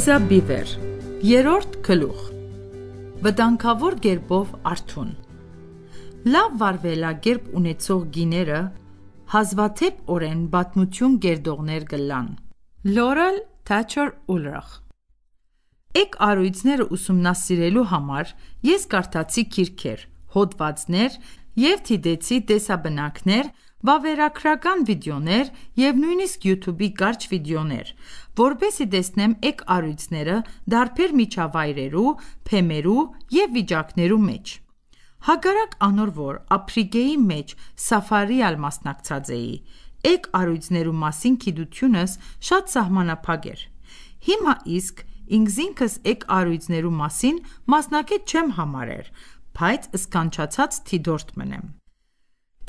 Լուիզա Բիվեր Երորդ գլուխ Վտանգավոր կերպով արթուն Լավ վարվելակերպ ունեցող գիները հազվադեպ օրեն բացնություն գերդողներ գլան Լորել Թաչեր Ուլրախ Էկ առույցները ուսումնասիրելու համար ես կարդացի քիրքեր, հոդվածներ եւ թիդեցի տեսաբնակներ, վավերագրական վիդեոներ եւ նույնիսկ YouTube-ի կարճ վիդեոներ, որպեսզի տեսնեմ էգ առյուծները դարբեր միջավայրերու, փեմերու և վիճակներու մեջ: Հակառակ անոր որ ապրիգեի մեջ սաֆարիալ մասնակցած էի, էգ առյուծներու մասին գիտությունս շատ սահմանափակ էր: Հիմա իսկ ինքզինքս էգ առյուծներու մասին մասնակետ չեմ համարեր, բայց սքանչացած թիդորդ մնեմ: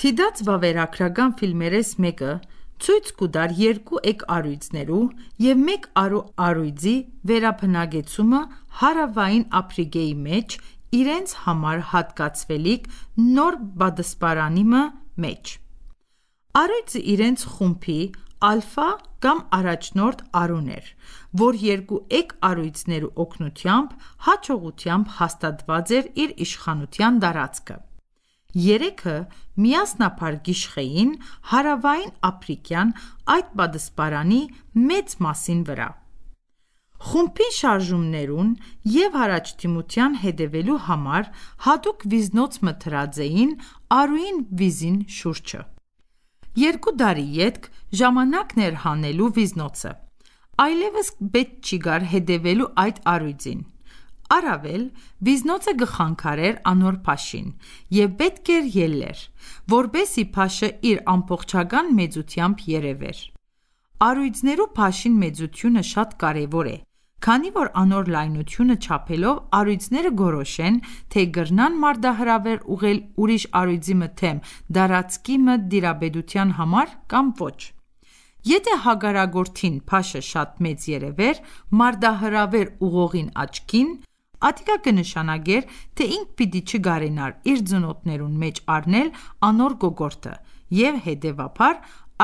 Թիդած վավերագրական ֆիլմերես մեկը ցույց կտար երկու էգ առյուծներու և մեկ արու առյուծի վերաբնակեցումը հարավային Աֆրիկեի մեջ իրենց համար հատկացվելիք նոր բադսպարանիմը մեջ: Առյուծը իրենց խումբի ալֆա կամ առաջնորդ արուն էր, որ երկու էգ առյուծներու օգնությամբ հաջողությամբ հաստատված էր իր իշխանության տարածքը: Երեքը միասնապար գիշխեին հարավային Աֆրիկյան այդ պատսպարանի մեծ մասին վրա։ Խումբի շարժումներուն և հարաճդիմության հետևելու համար հատուկ վիզնոց մթրաձեին Արուին վիզին շուրջը։ Երկու դարի ետք ժամանակն էր հանելու վիզնոցը։ Այլևս պետք չի գար հետևելու այդ առյուծին։ Առավել վիզնոցը գխանքարեր Անոր Փաշին եւ պետք էր ելներ, որբեսի Փաշը իր ամբողջական մեծությամբ երևեր։ Արույցներու Փաշին մեծությունը շատ կարեւոր է, քանի որ անոր լայնությունը չափելով արույցները գորոշեն, թե գրնան մարդահրավեր ուղել ուրիշ արույցի մթեմ դարածքի մտ դիրաբեդության համար կամ ոչ։ Եթե հագարագորթին փաշը շատ մեծ երևեր, մարդահրավեր ուղողին աչքին, Ատիկա կնշանակեր, թե ինք պիտի չգարենար իր ծնոտներուն մեջ առնել անոր գոգորտը և հետևաբար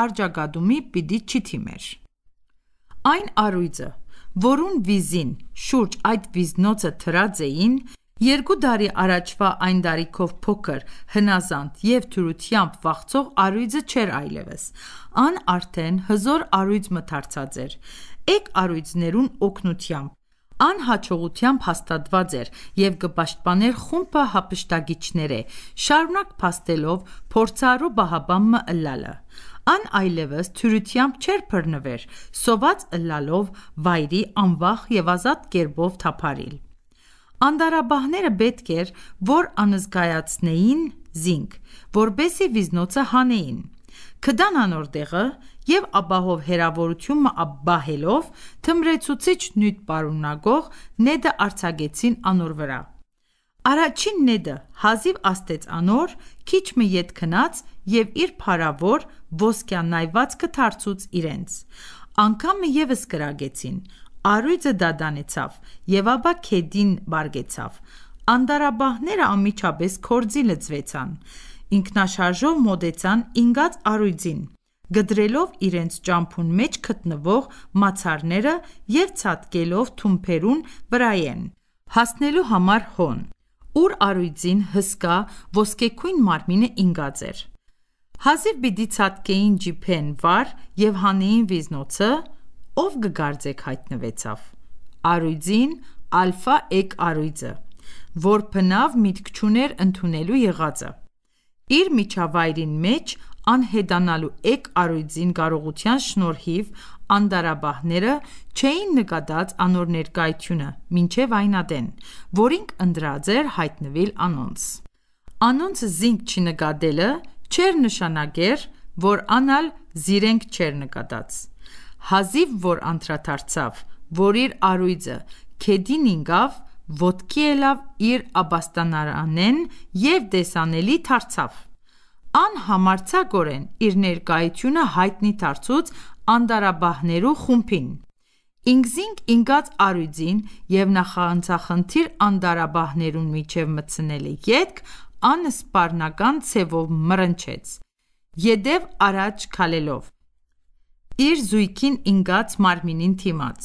Արջագադումի պիտի չթիմեր։ Այն առույցը, որուն վիզին շուրջ այդ վիզնոցը թրած էին, երկու դարի առաջվա այն տարիքով փոքր, հնազանդ և թուլությամբ վախծող առույցը չէր այլևս։ Ան արդեն հզոր առույց մթարցած էր, էգ առույցներուն օգնությամբ, անհաջողությամբ հաստատված էր և կպաշտպաներ խումբը հափշտակիչներէ, շարունակ փաստելով փորձառու Բահաբամ Մըլլալը: Ան այլևս թյուրությամբ չէր բռնվեր, սոված Ըլլալով վայրի անվախ և ազատ կերպով թափարիլ: Անդարաբահները պետք էր, որ անզգայացնեին զինք, որպեսզի վիզնոցը հանեին: Քդանանոր դեղը և ապահով հեռավորությունը պահելով թմրեցուցիչ նյութ պարունակող նեդը արձակեցին անոր վրա: Առաջին նեդը հազիվ աստեց անոր, քիչ մի ետ քնած և իր փարավոր ոսկյանայվածքը թարցուց իրենց: Անգամը ևս կրագեցին: Առյուծը դադանեցավ և ապա քեդին վարգեցավ: Անտառապահները անմիջապես քորձի լցվեցան: ինքնաշարժով մոտեցան ինգած առյուծին, գդրելով իրենց ճամփուն մեջ գտնվող մացառները և ցատկելով թումփերուն վրայեն, հասնելու համար հոն, ուր առյուծին հսկա ոսկեքույն մարմինը ինգած էր: Հազիվ պիտի ցատկեին ջիփեն վար և հանեին վիզնոցը, ով գգարձեք հայտնվեցավ: Առյուծին ալֆա էգ առյուծը, որ բնավ միտք չուներ ընդունելու եղածը: Իր միջավայրին մեջ անհետանալու էգ առյուծին կարողության շնորհիվ անդարաբահները չէին նկատած անոր ներկայությունը մինչև այն Աden, որինք ընտրած էր հայտնվել անոնց: Անոնց զինք չնկատելը չէր նշանագեր, որ անալ զիրենք չէր նկատած: Հազիվ որ անդրադարձավ, որ իր առյուծը քեդին ընկավ, ոտքի ելավ իր ապաստանարանեն և տեսանելի դարձավ: Անհամարձակորեն իր ներկայությունը հայտնի դարձուց անդարաբահներու խումբին: Ինքզինք ընկած առյուծին և նախանցախնդիր անդարաբահներուն միջև մտցնելու ետք անսպառնական ցևով մռնչեց, ետև առաջ քայլելով, իր զույգին ընկած մարմինին դիմաց: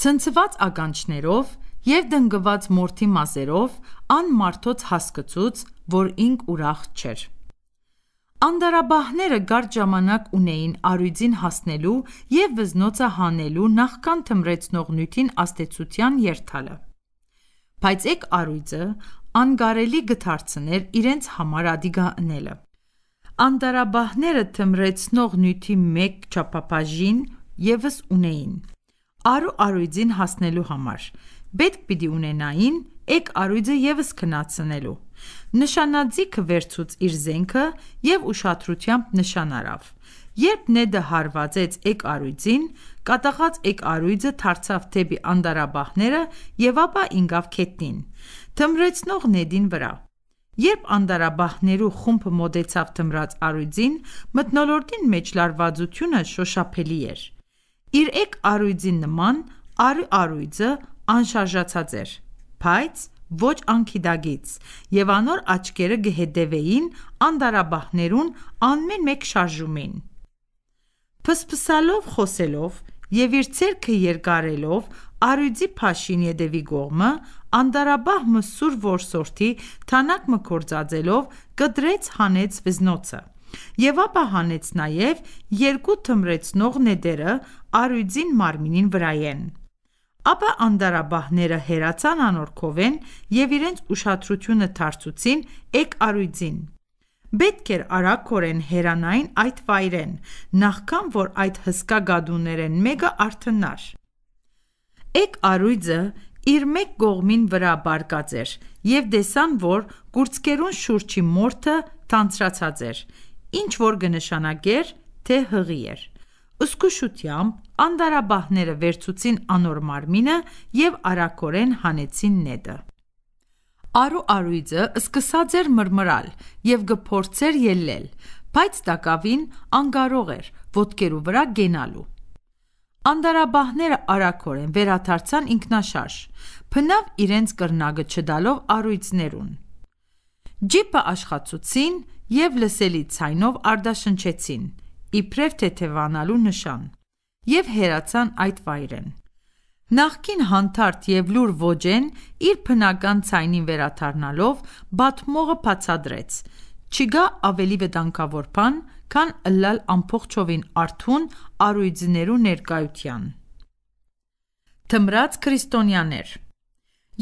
ցնցված ականջներով և դնգված մորթի մասերով այն մարդոց հասկացուց, որ ինք ուրախ չէր: Անդարաբահները կարճ ժամանակ ունեին առյուծին հասնելու և վզնոցը հանելու նախքան թմրեցնող նյութին ազդեցության երդալը: Բայց էկ առյուծը անկարելի գթարցներ իրենց համար ադիգա ընելը: Անդարաբահները թմրեցնող նյութի մեկ չափափաժին ևս ունեին: առ ու առույձին հասնելու համար։ Պետք պիտի ունենային էգ առույձը ևս քնացնելու։ Նշանաձիգը վերցուց իր զենքը և ուշադրությամբ նշան արավ։ Երբ Նեդը հարվածեց էգ առույձին, կատաղած էգ առույձը թռցավ դեպի անդարաբահները և ապա ընկավ քետնին, թմրեցնող Նեդին վրա։ Երբ անդարաբահներու խումբը մոտեցավ թմրած առույձին, մթնոլորտին մեջ լարվածությունը շոշափելի էր։ Իր էկ առույձի նման առյուծը անշարժացած էր, բայց ոչ անքիդակից, և անոր աչքերը գհետևեին անդարաբահներուն անմեն մեկ շարժումին: Փսփսալով խոսելով և իր ձեռքը երկարելով առյուծի փաշին ետևի կողմը, անդարաբահ մսուր որսորդի թանաք մքուր ծածելով կտրեց հանեց վզնոցը: Եվա պահանեց նաև երկու թմրեցնող նետերը առյուծին մարմինին վրա են: Ապա անդարաբահները հեռացան անորգովեն և իրենց ուշադրությունը դարձուցին էգ առյուծին: Պետք էր արագորեն հեռանային այդ վայրեն, նախքան որ այդ հսկա գադուներեն մեկը արթնար: Էգ առյուծը իր մեկ կողմին վրա բարկած էր և տեսան, որ կուրծքերուն շուրջի մորթը թանձրացած էր ինչ որ կնշանակեր, թե հղի էր։ Զգուշությամբ անդարաբահները վերցուցին անոր մարմինը և արագորեն հանեցին նետը։ Արու առույձը սկսած էր մռմռալ և գփորձեր ելնել, բայց տակավին անկարող էր ոտքերու վրա գենալու։ Անդարաբահները արագորեն վերադարձան ինքնաշարժ, փնավ իրենց կռնակը չդալով առույձներուն։ Ջիպը աշխատեցին և լսելի ձայնով արտաշնչեցին, իբրև թեթևանալու նշան, և հեռացան այդ վայրեն: Նախկին հանթարտ և լուռ ոճեն իր բնական ձայնին վերադառնալով բաթմողը բացատրեց. «Չկա ավելի վտանգավոր բան, քան ըլլալ ամբողջովին արթուն առյուծներու ներկայության»: Թմրած քրիստոնյաներ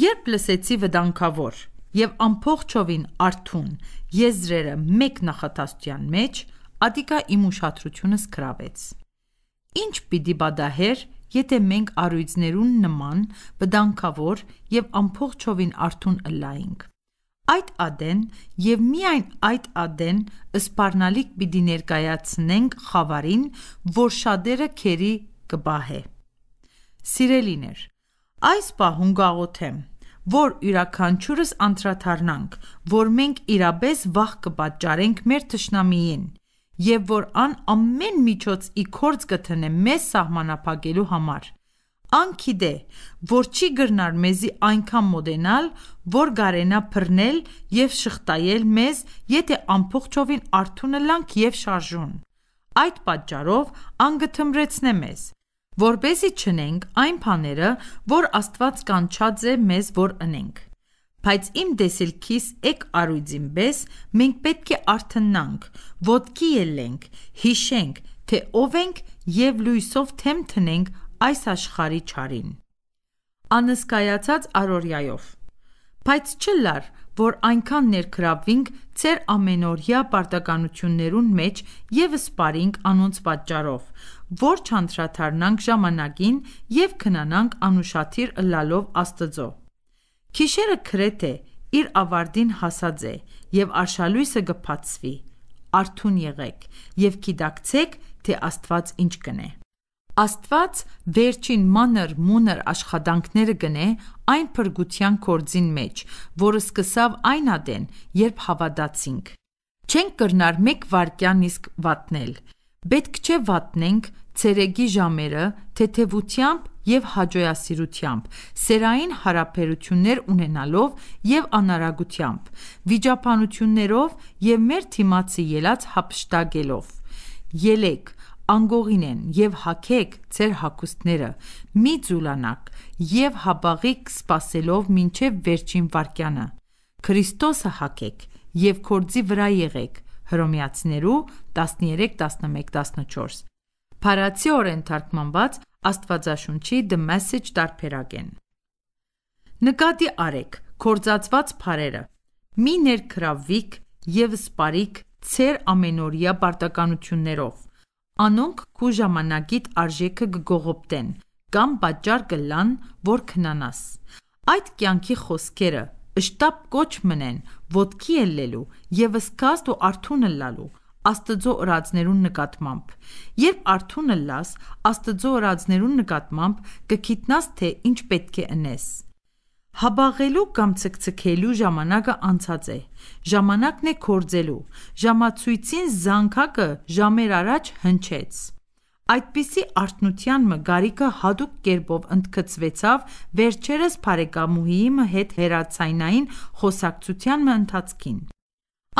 Երբ լսեցի վտանգավոր և ամբողջովին արթուն եզրերը մեկ նախադասության մեջ, Ատիկա իմ ուշադրությունս գրավեց: Ի՞նչ պիտի բադահեր, եթե մենք առյուծներուն նման վտանգավոր և ամբողջովին արթուն ըլլայինք: Այդ «Ադեն» և միայն այդ «Ադեն» սպառնալիք պիտի ներկայացնենք խավարին, որ շատերը քերի կբահե: Սիրելիներ այս պահուն գաղութեմ որ յուրաքանչյուրս անդրադառնանք, որ մենք իրապես վախ կպատճառենք մեր թշնամիին և որ ան ամեն միջոց ի գործ կդնե մեզ սահմանափակելու համար, անքիդե, որ չի գրնար մեզի այնքան մոտենալ, որ գարենա բռնել և շղթայել մեզ, եթե ամբողջովին արթուն լանք և շարժուն: Այդ պատճառով ան գթմրեցնե մեզ, որպեսզի չնենք այն բաները, որ Աստված կանչած է մեզ, որ ընենք։ Բայց իմ տեսիլքիս էկ առույցին պես մենք պետք է արթնանք, ոտքի ելնենք, հիշենք, թե ով ենք և լույսով թեմ թնենք այս աշխարհի չարին։ Անսկայացած առօրյայով Բայց չլար, որ այնքան ներգրավվինք ծեր ամենօրյա պարտականություններուն մեջ և սպարինք անոնց պատճառով, որ չանդրադառնանք ժամանակին և քնանանք անուշադիր ըլլալով Աստծո: Գիշերը քրեթ է, իր ավարտին հասած է և արշալույսը կբացվի: Արթուն եղեք և գիտակցեք, թե Աստված ինչ գնե: Աստված վերջին մանր-մունր աշխատանքները գնե այն փրկության գործին մեջ, որը սկսավ այն ադեն, երբ հավատացինք: Չենք կրնար մեկ վայրկյան իսկ վատնել: Պետք չէ վատնենք ցերեկի ժամերը թեթևությամբ և հաճոյասիրությամբ, սերային հարաբերություններ ունենալով և անարագությամբ, վիճաբանություններով և մեր թիմացի ելած հափշտակելով: Ելեք, անկողին են և հագեք ձեր հագուստները, մի ձուլանաք և հապաղիք սպասելով մինչև վերջին վայրկյանը: Քրիստոսը հագեք և քործի վրա եղեք (Հռոմեացիներու 13.11-14)։ Փարացիորեն թարգմանված Աստվածաշունչի The Message տարբերակեն։ Նկատի արեք քորձածված փարերը: Մի ներգրավվիք և սպարիք ցեր ամենօրյա պարտականություններով: Անոնք քու ժամանակիդ արժեքը կգողոպտեն կամ պատճառ կլան, որ քնանաս: Այդ կյանքի խոսքերը շտապ կոչ մնեն ոտքի ելնելու և զգաստ ու արթուն լալու Աստծո օրածներուն նկատմամբ: Երբ արթուն լաս Աստծո օրածներուն նկատմամբ կգիտնաս թե ինչ պետք է ընես: Հաբաղելու կամ ցկցկելու ժամանակը անցած է: Ժամանակն է գործելու: Ժամացույցին զանգակը ժամեր առաջ հնչեց: Այդպիսի արթնության մը Գարիկը հատուկ կերպով ընդգծվեցավ վերջերս Փարեկամուհիի հետ հեռացանային խոսակցության ընթացքում։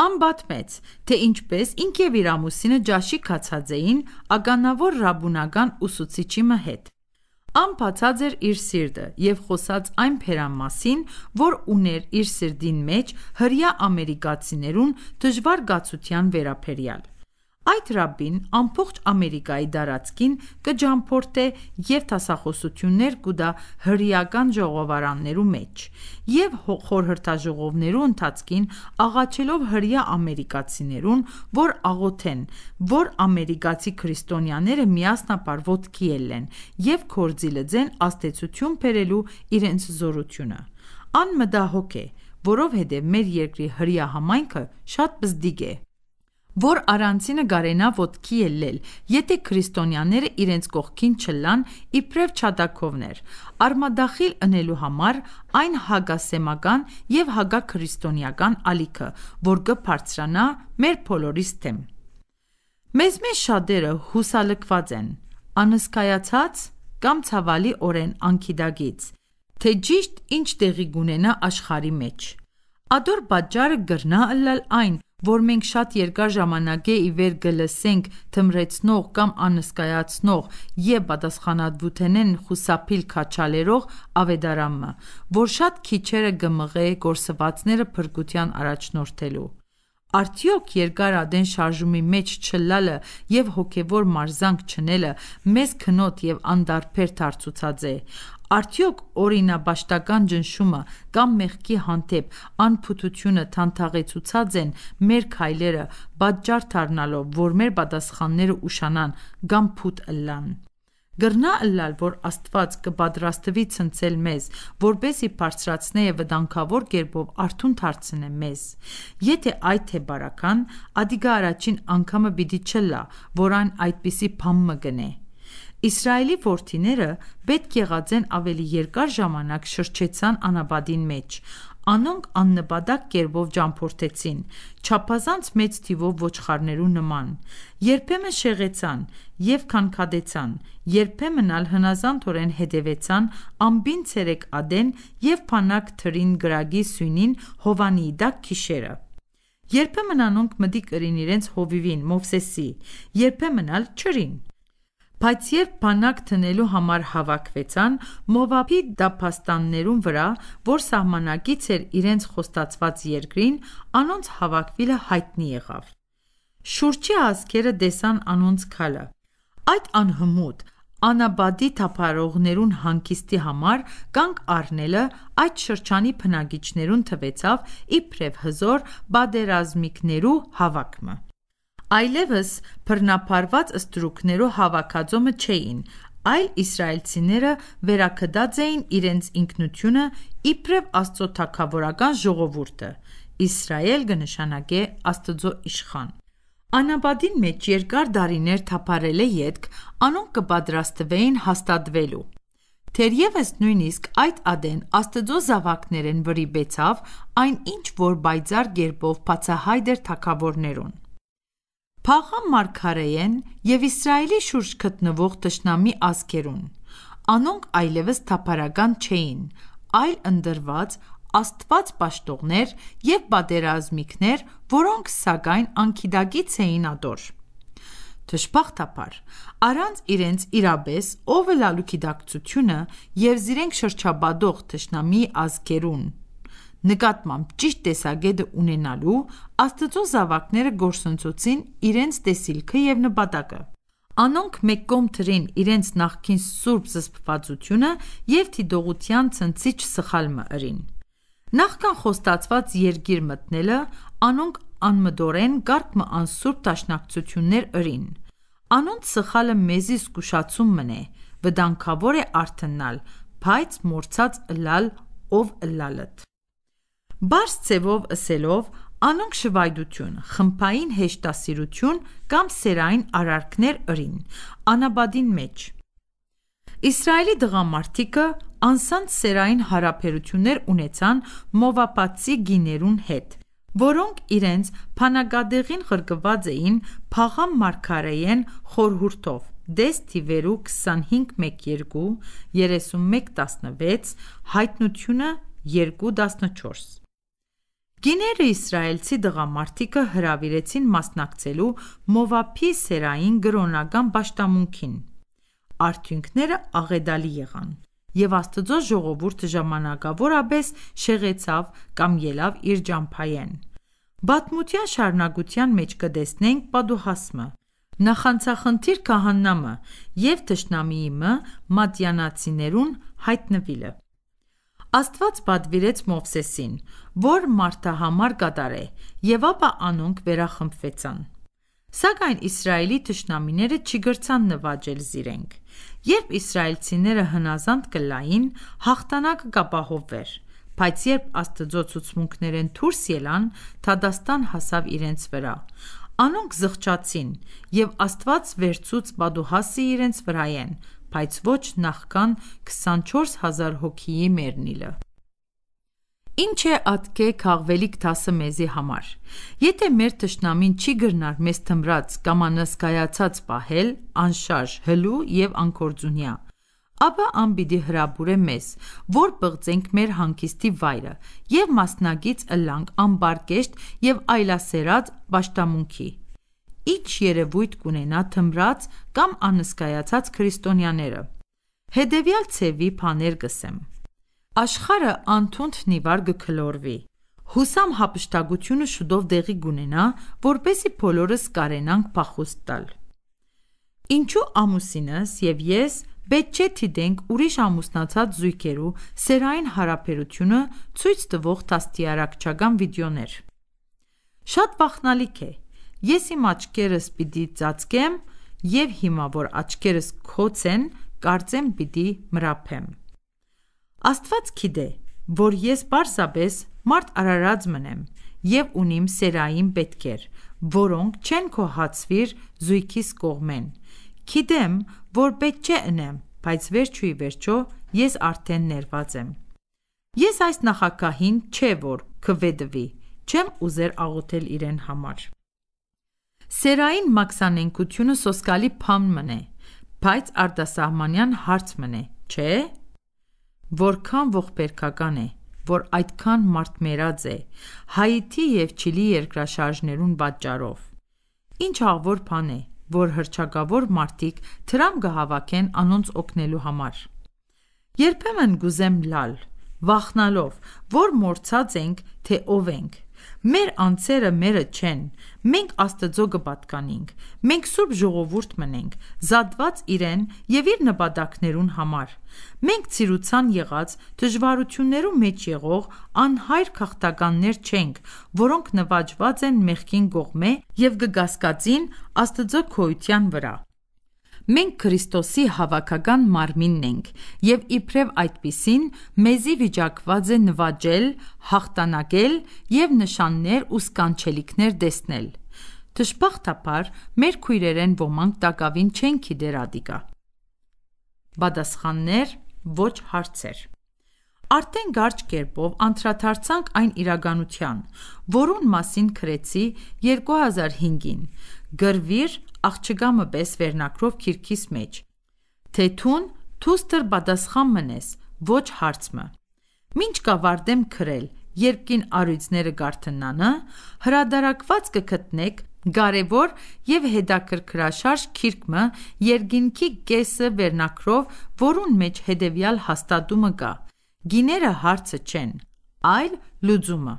Անբացվեց, թե ինչպես ինքը և իր ամուսինը ճաշի քացած էին ականավոր ռաբունական ուսուցիչի մը հետ։ Անբացած էր իր սիրտը և խոսաց այն բերանմասին, որ ուներ իր սրտին մեջ հրեա ամերիկացիներուն դժվար գացության վերաբերյալ։ Այդ ռաբբին ամբողջ Ամերիկայի դարածքին կջամփորդե և դասախոսություններ կուտա հրեական ժողովարաններու մեջ և խորհրդաժողովներու ընթացքին աղաչելով հրեա ամերիկացիներուն, որ աղոթեն, որ ամերիկացի քրիստոնյաները միասնապար ոտքի ելլեն և քորձի լծեն Աստվածություն բերելու իրենց զորությունը: Ան մտահոգ է, որովհետև մեր երկրի հրեա համայնքը շատ բզդիկ է որ առանցինը գարենա ոտքի ելնել, եթե քրիստոնյաները իրենց կողքին չլան իբրև չադաքովներ։ Արմադախիլ ընելու համար այն հագասեմական և հագաքրիստոնեական ալիքը, որ կբարձրանա մեր բոլորիս դեմ։ Մեզ մեջ շատերը հուսալքված են անհսկայացած կամ ցավալի օրեն անքիդագից, թե ճիշտ ինչ տեղի կունենա աշխարի մեջ։ Ադոր բաճարը գրնա ըլլալ այն, որ մենք շատ երկար ժամանակ է ի վեր գլսենք թմրեցնող կամ անհսկայացնող և պատասխանատվութենէն խուսափիլ քաչալերող ավետարանմը, որ շատ քիչերը գմղե կորսվածները փրկության առաջնորդելու: Արդյոք երկար ադեն շարժումի մեջ չլալը և հոգևոր մարզանք չնելը մեզ քնոտ և անդարբեր դարձուցած է: Արդյոք օրինաբաշտական ճնշումը կամ մեղքի հանդեպ անփութությունը թանթաղեցուցած են մեր քայլերը պատճառ դառնալով, որ մեր պատասխանները ուշանան կամ փութ ըլլան։ Գռնա ըլլալ, որ Աստված կպատրաստվի ցնցել մեզ, որպեսի բարձրացնե եւ վտանգավոր կերպով արթուն դարձնե մեզ։ Եթե այդ թե բարական, ադիգա առաջին անգամը պիտի չլա, որ այն այդպիսի բամ մգնե։ Իսրայելի որդիները պետք եղած են ավելի երկար ժամանակ շրջեցան անաբադին մեջ: Անոնք աննպատակ կերպով ճամփորդեցին, չափազանց մեծ թիվով ոչխարներու նման: Երբեմն շեղեցան և քանքադեցան, երբեմն էլ հնազանդորեն հետևեցան անբին ցերեկ ադեն և փանակ թրին կրակի սյունին Հովանիի դակ գիշերը: Երբեմն անոնք մտիկ կրին իրենց հովիվին՝ Մովսեսի, երբեմն էլ չրին: Բայց երբ բանակ դնելու համար հավաքվեցան Մովաբի դափաստաններուն վրա, որ սահմանակից էր իրենց խոստացված երկրին, անոնց հավաքվիլը հայտնի եղավ։ Շուրջի ազգերը տեսան անոնց քալը։ Այդ անհմուտ Անաբադի թափարողներուն հանգիստի համար կանգ առնելը այդ շրջանի բնակիչներուն թվեցավ իբրև հզոր բادرազմիկներու հավաքմը։ Այլևս բռնապարված ստրուկներու հավաքածոմը չէին, այլ իսրայելցիները վերակդած էին իրենց ինքնությունը իբրև Աստծո թագավորական ժողովուրդը։ Իսրայել կնշանակե Աստծո իշխան։ Անաբադին մեջ երկար դարիներ թափարել է ետք, անոնք կպատրաստվեին հաստատվելու։ Թերևս նույնիսկ այդ ադեն Աստծո զավակներեն վրիպեցավ այն ինչ որ բայցար կերպով բացահայտ էր թակավորներուն։ Փաղա մարգարեեն և Իսրայելի շուրջ գտնվող թշնամի ազգերուն: Անոնք այլևս թափարական չէին, այլ ընտրված Աստված պաշտողներ և պատերազմիկներ, որոնք սակայն անքիդակից էին ատոր: Դժբախտաբար, առանց իրենց իրապես օվլալու գիտակցությունը և զիրենք շրջապատող թշնամի ազգերուն նկատմամբ ճիշտ տեսակետը ունենալու, Աստծո զավակները գործընծուցին իրենց տեսիլքը և նպատակը։ Անոնք մեկ կողմ դրին իրենց նախկին սուրբ զսպվածությունը և թիդողության ցնցիչ սխալը ընտրին։ Նախքան խոստացված երկիր մտնելը, անոնք անմտորեն գարգմը անսուրբ դաշնակցություններ ընտրին։ Անոնց սխալը մեզի զգուշացում մնե, վտանգավոր է արթնանալ, բայց մորցած ըլլալ, ով ըլլալդ: Բարդ ձևով ասելով, անոնք շվայդություն, խմբային հեշտասիրություն կամ սերային արարքներ ընրին անաբադին մեջ: Իսրայելի տղամարդիկը անցանց սերային հարաբերություններ ունեցան մովաբացի գիներուն հետ, որոնք իրենց փանագադեղին գրգռված էին փաղամ մարգարեեն խորհուրդով (Դես թիվերու 25:1-2, 31:16, Հայտնությունը 2:14): Գիները իսրայելցի տղամարդիկը հրավիրեցին մասնակցելու Մովաբի սերային կրոնական պաշտամունքին։ Արդյունքները աղետալի եղան, և Աստծո ժողովուրդը ժամանակավորապես շեղեցավ կամ ելավ իր ճամփային։ Պատմության շարունակության մեջ կտեսնենք պատուհասմը, նախանցախնդիր քահանամը և թշնամիի մը մադյանացիներուն հայտնվիլը: Աստված պատվիրեց Մովսեսին, որ մարդահամար կատարե, եւ ապա անոնք վերախմբվեցան։ Սակայն Իսրայելի թշնամիները չգրցան նվաճել զիրենք։ Երբ իսրայելցիները հնազանդ կլային, հաղթանակը կապահովվեր, բայց երբ Աստծո ցուցմունքներեն դուրս ելան, Թադաստան հասավ իրենց վրա։ Անոնք զղջացին, եւ Աստված վերցուց Բադուհասի իրենց վրայեն, բայց ոչ նախքան 24000 հոգիի մեռնիլը։ Ինչ է ատկե քաղվելիք դասը մեզի համար։ Եթե մեր ճշնամին չի գրնար մեզ թմրած կամ անսկայացած պահել, անշարժ, հլու եւ անկորձունյա, ապա անպիտի հրաբուրե մեզ, որ բղծենք մեր հանգիստի վայրը եւ մասնագից ըլանք անբարկեշտ եւ այլասերած աշտամունքի ինչ երևույթ կունենա թմրած կամ անհսկայացած քրիստոնյաները: Հետևյալ ցևի փաներ կսեմ: Աշխարհը անթունդ նիվար կքլորվի: Հուսամ հափշտակությունը շուտով տեղի կունենա, որպեսզի բոլորս կարենանք փախուստ տալ: Ինչու ամուսինս և ես պետք չէ դիտենք ուրիշ ամուսնացած զույգերու սերային հարաբերությունը ցույց տվող դաստիարակչական վիդեոներ: Շատ վախնալիք է, Ես իմ աչքերս պիտի ծածկեմ և հիմա, որ աչքերս քոց են, կարծեմ պիտի մռափեմ: Աստված գիտե, որ ես պարզապես մարդ արարած մնեմ և ունիմ սերային պետքեր, որոնք չեն քո հացվիր զույգիս կողմեն: Գիտեմ, որ պետք չէ ընեմ, բայց վերջու ի վերջո ես արդեն ներված եմ: Ես այս նախագահին չէ որ քվեդվի, չեմ ուզեր աղոթել իրեն համար: Սերային մաքսանենկությունը սոսկալի փամն է, բայց արտասահմանյան հարցմն է, չէ՞։ Որքան ողբերգական է, որ այդքան մարդ մեռած է Հայիթի եւ Չիլի երկրաշարժներուն պատճառով։ Ինչ աղվոր բան է, որ հրճակավոր մարդիկ թրամ կհավաքեն անոնց օգնելու համար։ Երբեմն գուզեմ լալ, վախնալով, որ մորցած ենք, թե ով ենք, Մեր անձերը մերը չեն։ Մենք Աստծո կպատկանենք։ Մենք Սուրբ ժողովուրդ մնենք, զատված Իրեն եւ իր նպատակներուն համար։ Մենք ցիրուցան եղած, դժվարություններու մեջ եղող անհայր քաղաքականներ չենք, որոնք նվաճված են մեղքին կողմե եւ կգասկածին Աստծո քոյության վրա։ Մենք Քրիստոսի հավաքական մարմինն ենք, և իբրև այդպիսին, մեզի վիճակված է նվաճել, հաղթանակել և նշաններ ու սքանչելիքներ տեսնել: Դժբախտաբար, մեր քույրերեն ոմանք տակավին չեն քիդեր «ադիգա»: Պատասխաններ (ոչ հարցեր) Արդեն կարճ կերպով անդրադարձանք այն իրականության, որուն մասին գրեցի 2005-ին («Գրվիր աղջկա մպես վերնակրով քիրքիս մեջ։ Թե թուն թուստր պատասխան մնես, ոչ հարցը։ Մինչ կավարտեմ քրել, երկին արույցները գարթնանը, հրադարակված կգտնեք Կարևոր եւ հետաքրքրաշարժ քիրկը երգինքի կեսը վերնակրով, որուն մեջ հետեւյալ հաստատումը կա. Գիները հարցը չեն, այլ լուծումը։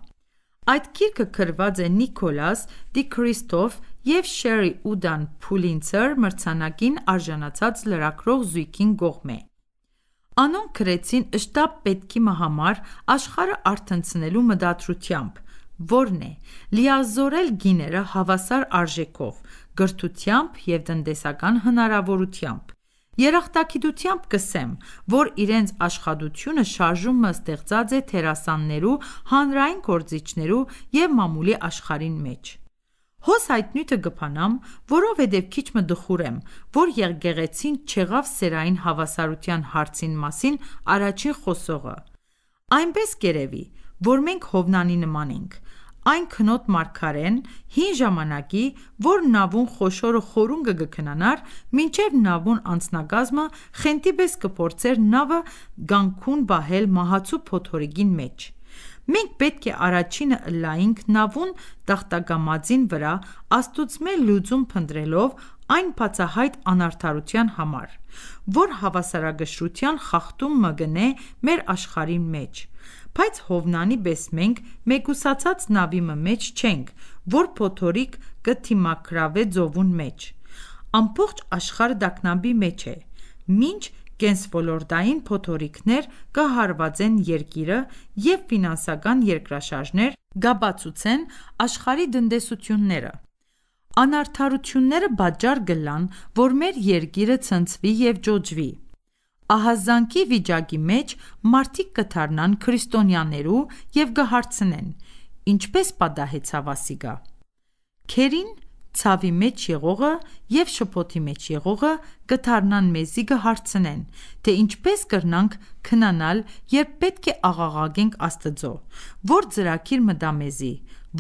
Այդ քիրկը գրված է Նիկոլաս Դի Քրիստոֆ և Շերի Ուդան Փուլինցեր մրցանակին արժանացած լրագրող զույգին կողմ է։ Անոնք գրեցին շտապ պետքի մահամար աշխարհը արթնցնելու մտադրությամբ, որն է՝ լիազորել գիները հավասար արժեքով, գրթությամբ և տնտեսական հնարավորությամբ։ Երախտագիտությամբ կսեմ, որ իրենց աշխատությունը շարժումը ստեղծած է դերասաններու, հանրային գործիչներու և մամուլի աշխարհին մեջ։ Հոս այդ նյութը գփանամ, որովհետև քիչ մը դխուրեմ, որ եղգեղեցին չեղավ սերային հավասարության հարցին մասին առաջին խոսողը։ Այնպես կերևի, որ մենք Հովնանի նման ենք։ Այն քնոտ մարգարեն հին ժամանակի, որ նավուն խոշորը խորունգը գքնանար, մինչև նավուն անցնագազմը խենթի պես կփորձեր նավը գանկուն բահել մահացու փոթորիկին մեջ։ Մենք պետք է առաջինը լայինք նավուն տախտակամածին վրա Աստծմե լուծում փնտրելով այն բացահայտ անարդարության համար, որ հավասարակշռության խախտումը գնե մեր աշխարհի մեջ: Բայց Հովնանի պես մենք մեկուսացած նավի մը մեջ չենք, որ փոթորիկ կը թիմակրավե ձովուն մեջ: Ամբողջ աշխարհը դակնաբի մեջ է, մինչ կենսոլորտային փոթորիկներ կհարվածեն Երկիրը և ֆինանսական երկրաշարժներ կաբացուցեն աշխարհի տնտեսությունները: Անարդարությունները պատճառ կլան, որ մեր Երկիրը ցնցվի և ճոճվի: Ահազանգի վիճակի մեջ մարդիկ կդառնան քրիստոնյաներու և կհարցնեն. «Ինչպե՞ս պատահեցավ ասիգա»: Քերին ցավի մեջ եղողը և շփոթի մեջ եղողը կթարնան մեզի կհարցնեն, թե ինչպես կռնանք քնանալ, երբ պետք է աղաղակենք Աստծո, որ ծրագիր մտա մեզի,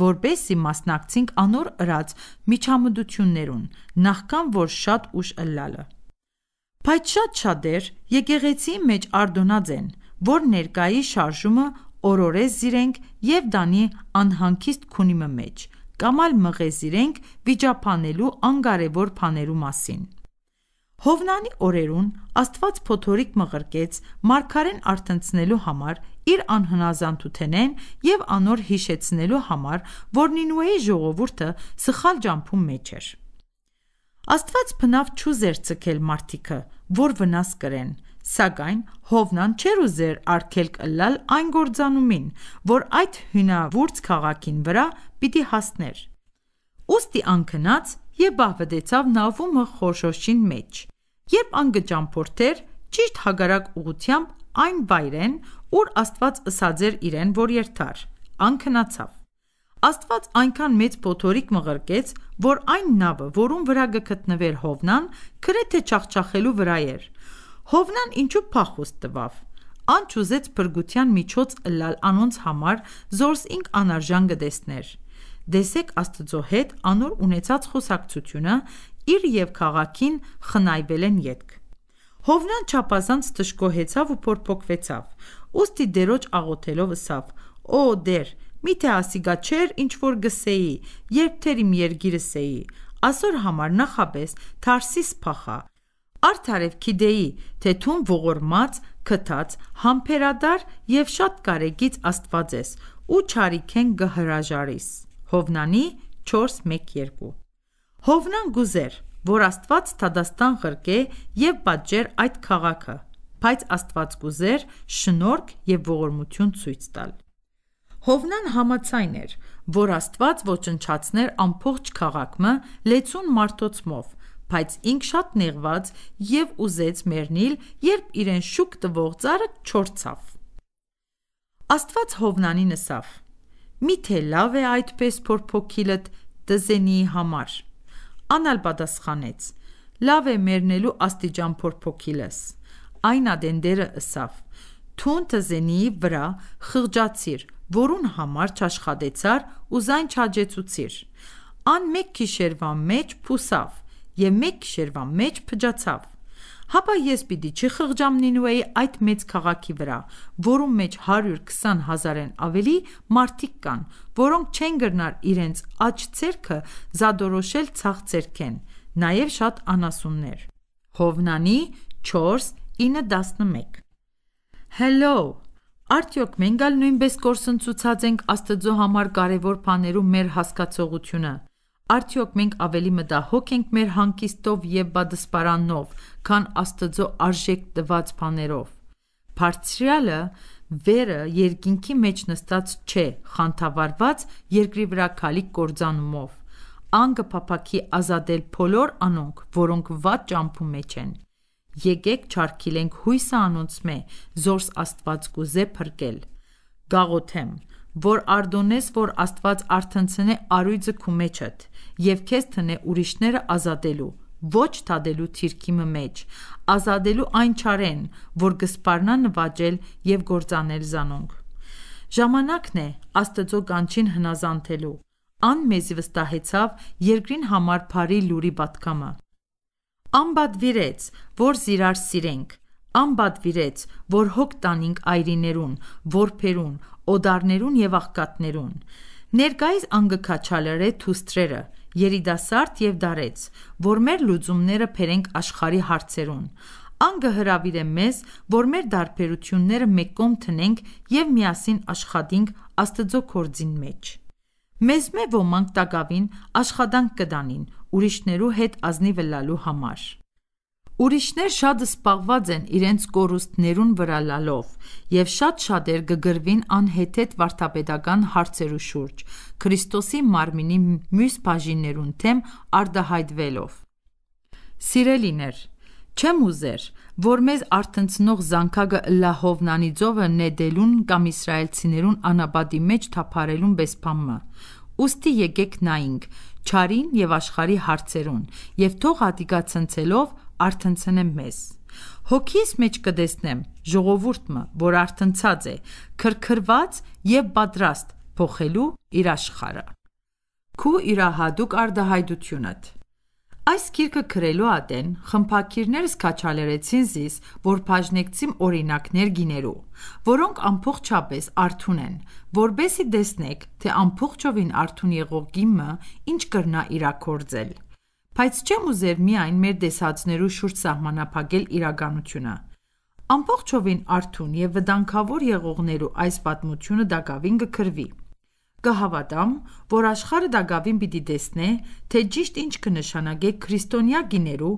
որպեսզի մասնակցենք անոր արած միջամտություններուն, նախքան որ շատ ուշ ըլլալը: Բայց շատ-շատեր եկեղեցիի մեջ արթնոնած են, որ ներկայի շարժումը օրորես զիրենք և դանի անհանգիստ քունիմը մեջ, կամ այլ մղեզիրենք վիճաբանելու անկարևոր բաներու մասին։ Հովնանի օրերուն Աստված փոթորիկ մղրկեց մարգարեն արթնցնելու համար իր անհնազանդութենեն և անոր հիշեցնելու համար, որ Նինուեի ժողովուրդը սխալ ճամփուն մեջ էր։ Աստված բնավ չուզեր ձգել մարդիկը, որ վնաս կրեն, սակայն Հովնան չէր ուզեր արգելք ըլլալ այն կործանումին, որ այդ հինավուրց քաղաքին վրա պիտի հասներ։ Ոստի անքնաց եւ բահվդեցավ նավումը խորշոշին մեջ։ Երբ անգը ճամփորդեր, ճիշտ հագարակ ուղությամբ այն վայրեն, ուր Աստված ըսած էր իրեն, որ երթար, անքնացավ։ Աստված այնքան մեծ փոթորիկ մղրկեց, որ այն նավը, որում վրա գտնվեր Հովնան, գրեթե չախչախելու վրա էր։ Հովնան ինչու փախուստ տվավ։ Անչ ուզեց բրգության միջոց լալ անոնց համար զորս ինք անարժան գտեսներ։ Տեսեք Աստծո հետ անոր ունեցած խոսակցությունը իր և քաղաքին խնայվել են ետք։ Հովնան չափազանց թշկոհեցավ ու փորփոքվեցավ։ Ուստի դերոջ աղոթելով ասավ. «Օ դեր, միթե ասիգա չէր, ինչ որ գսեի, երբ թեր իմ երգիրս էի։ Ասոր համար նախաբես Թարսիս փախա։ Արդարև գիտեի, թե թուն ողորմած, քթած, համբերադար և շատ կարեկից Աստված ես, ու չարիքեն գհրաժարիս»։ Հովնանի 4:1-2 Հովնան գուզեր, որ Աստված թադաստան ղրկե և պատժեր այդ քաղաքը, բայց Աստված կուզեր շնորհք և ողորմություն ցույց տալ։ Հովնան համաձայն էր, որ Աստված ոչնչացներ ամբողջ քաղաքմը լեցուն մարտոցմով, բայց ինքը շատ նեղված և ուզեց մեռնել, երբ իրեն շուկ տվող ծառը չորցավ։ Աստված Հովնանին ասավ. Միթե լավ է այդպես փորփոքիլդ դզենի համար։ Անալ պատասխանեց. Լավ է մեռնելու աստիճան փորփոքիլս։ Այն ադենդերը ըսավ. Թուն դզենի վրա խղճացիր, որուն համար չաշխատեցար ու զայն չաջեցուցիր։ Ան մեկ քիշերվա մեջ փուսավ եւ մեկ քիշերվա մեջ փճացավ։ Հապա ես պիտի չխղճամնինուեի այդ մեծ քաղաքի վրա, որում մեջ 120 հազարեն ավելի մարդիկ կան, որոնք չեն գռնար իրենց աջ ցերքը զադորոշել ցախ ցերքեն, նաև շատ անասուններ։ Հովնանի 4:9-11 Hello Արդյոք մենք ալ նույնպես կորսնցուցած ենք Աստծո համար կարևոր բաներում մեր հասկացողությունը։ Արդյոք մենք ավելի մտահոգ ենք մեր հանգիստով և բադսպարանով, քան Աստծո արժեք տված բաներով: Բարձրյալը (վերը) երկինքի մեջ նստած չէ, խանդավառված երկրի վրա քալի կործանումով: Ան կփափաքի ազատել բոլոր անոնք, որոնք վատ ճամփու մեջ են: Եկեք չարգիլենք հույսը անոնց մե, զորս Աստված կուզե փրկել: Գաղոթեմ որ արդոնես որ Աստված արթնցնե առույձը քու մեջդ և քեզ թնե ուրիշները ազատելու, ոչ թադելու թիրքի մը մեջ, ազատելու այն չարեն, որ գսպարնա նվաճել և կործանել զանոնք: Ժամանակն է Աստծո կանչին հնազանդվելու: Ան մեզի վստահեցավ երկրին համար փարի լուրի պատկամը: Ան պատվիրեց, որ զիրար սիրենք: Ան պատվիրեց, որ հոգ տանինք այրիներուն, որբերուն, օդարներուն և աղքատներուն: Ներկայիս անգքաչալըրե թուսթրերը, երիտասարդ և դարեց, որ մեր լուծումները բերենք աշխարհի հարցերուն: Անգը հրավիրե մեզ, որ մեր դարբերությունները մեկ կողմ թնենք և միասին աշխատենք Աստծո գործին մեջ: Մեզմե ոմանք տագավին աշխատանք կդանին ուրիշներու հետ ազնիվ լալու համար: Ուրիշներ շատ զբաղված են իրենց կորուստներուն վրա լալով և շատ շատեր կգրվին անհեթեթ վարդապետական հարցերու շուրջ՝ Քրիստոսի մարմնի մյուս բաժիններուն դեմ արտահայտվելով: Սիրելիներ, չեմ ուզեր, որ մեզ արթնցնող զանգակը լահովնանի ձողը նետելուն կամ իսրայելցիներուն անապատի մեջ թափարելուն պես բան մը: Ուստի եկեք նայենք չարին և աշխարհի հարցերուն և թող հատիկացնցելով արթնցնեմ մեզ։ Հոգիս մեջ կտեսնեմ ժողովուրդը, որ արթնցած է, քրքրված եւ պատրաստ փոխելու իր աշխարհը։ Քու իրահadouկ արդահայդությունդ։ Այս գիրքը գրելու ադեն խմփակիրներս քաչալերեցին զիս, որ բաժնեկցիմ օրինակներ գիներու, որոնք ամբողջապես արթուն են, որբեսի տեսնեք, թե ամբողջովին արթուն եղող գիմը ինչ կրնա իրակորձել։ Բայց չեմ ուզեր միայն մեր դեսածներու շուրջ սահմանափակել իրականությունը։ Ամբողջովին արթուն եւ վտանգավոր եղողներու այս պատմությունը դակավին կքրվի։ Կհավատամ, որ աշխարհը դակավին պիտի տեսնե, թե ճիշտ ինչ կնշանակե քրիստոնյա գինելու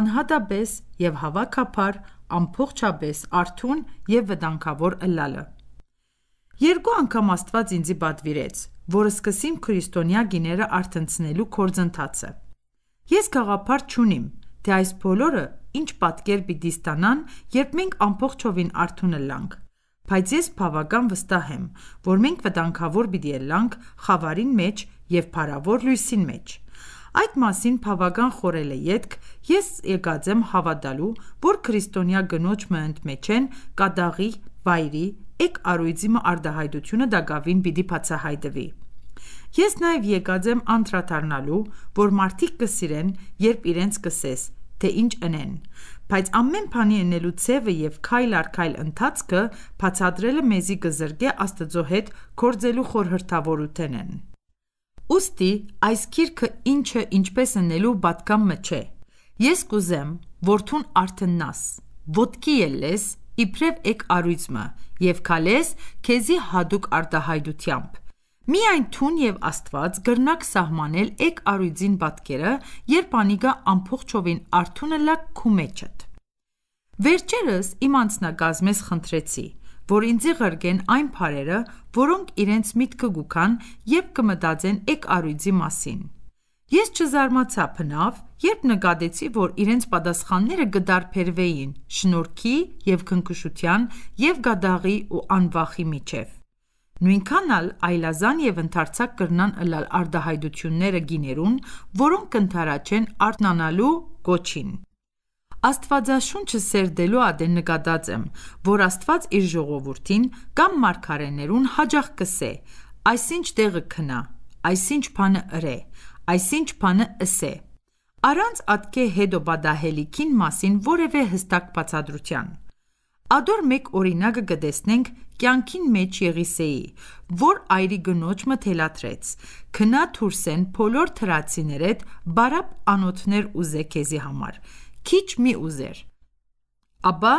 անհատապես եւ հավաքափար ամբողջապես արթուն եւ վտանգավոր ըլլալը։ Երկու անգամ Աստված ինձի պատվիրեց, որ սկսիմ քրիստոնյա գիները արթնցնելու գործընթացը։ Ես գաղափար չունիմ, թե այս բոլորը ինչ պատկեր պիտի ստանան, երբ մենք ամբողջովին արթուն ըլլանք, բայց ես բավական վստահ եմ, որ մենք վտանգավոր պիտի էլլանք խավարին մեջ և փարավոր լույսին մեջ: Այդ մասին բավական խորել է ետք, ես եկած եմ հավատալու, որ քրիստոնյա կնոջ մընդմեջեն կատաղի, վայրի, էգ առույցի մը արդահայտությունը դակավին պիտի բացահայտվի: Ես նաև եկած եմ անդրադառնալու, որ մարդիկ կսիրեն, երբ իրենց կսես, թե ինչ ընեն, բայց ամեն բանի ընելու ձևը և քայլ առ քայլ ընթացքը բացատրելը մեզի կզրկե Աստծո հետ գործելու խորհրդավորութենէն: Ուստի այս գիրքը ինչը ինչպես ընելու պատգամը չէ: Ես կուզեմ որդուն արթնաս, ոտքի ելես իբրև էգ առյուծը և քալես քեզի հատուկ արտահայտությամբ: Միայն թուն և Աստված գրնակ սահմանել էկ առույձին պատկերը, երբ անիգա ամբողջովին արթուն ըլա քու մեջըդ: Վերջերս իմ անձնակազմես խնդրեցի, որ ինձի ղրգեն այն պարերը, որոնք իրենց միտքը գուքան, երբ կմտածեն էկ առույձի մասին: Ես չզարմացա բնավ, երբ նկատեցի, որ իրենց պատասխանները կդարբերվեին շնորհքի և քնքշության և գադաղի ու անվախի միջև: Նույնքան էլ այլազան և ընդարձակ կրնան ըլլալ արդահայդությունները գիներուն, որոնք կընդառաջեն արթնանալու գոչին: Աստվածաշունչը սերդելու ադեն նկատած եմ, որ Աստված իր ժողովուրդին կամ մարգարեներուն հաճախ կսե. «Այսինչ տեղը քնա, այսինչ բանը իրե, այսինչ բանը ըսե», առանց «ատկե հետո պատահելիքին» մասին որևէ հստակ բացատրության: Ադոր մեկ օրինակը կտեսնենք կյանքին մեջ Եղիսեի, որ այրի կնոջ մթելաթրեց. «Քնա թուրսեն փոլոր թրացիներ էդ բարապ անոթներ ուզե քեզի համար, քիչ մի ուզեր: Ապա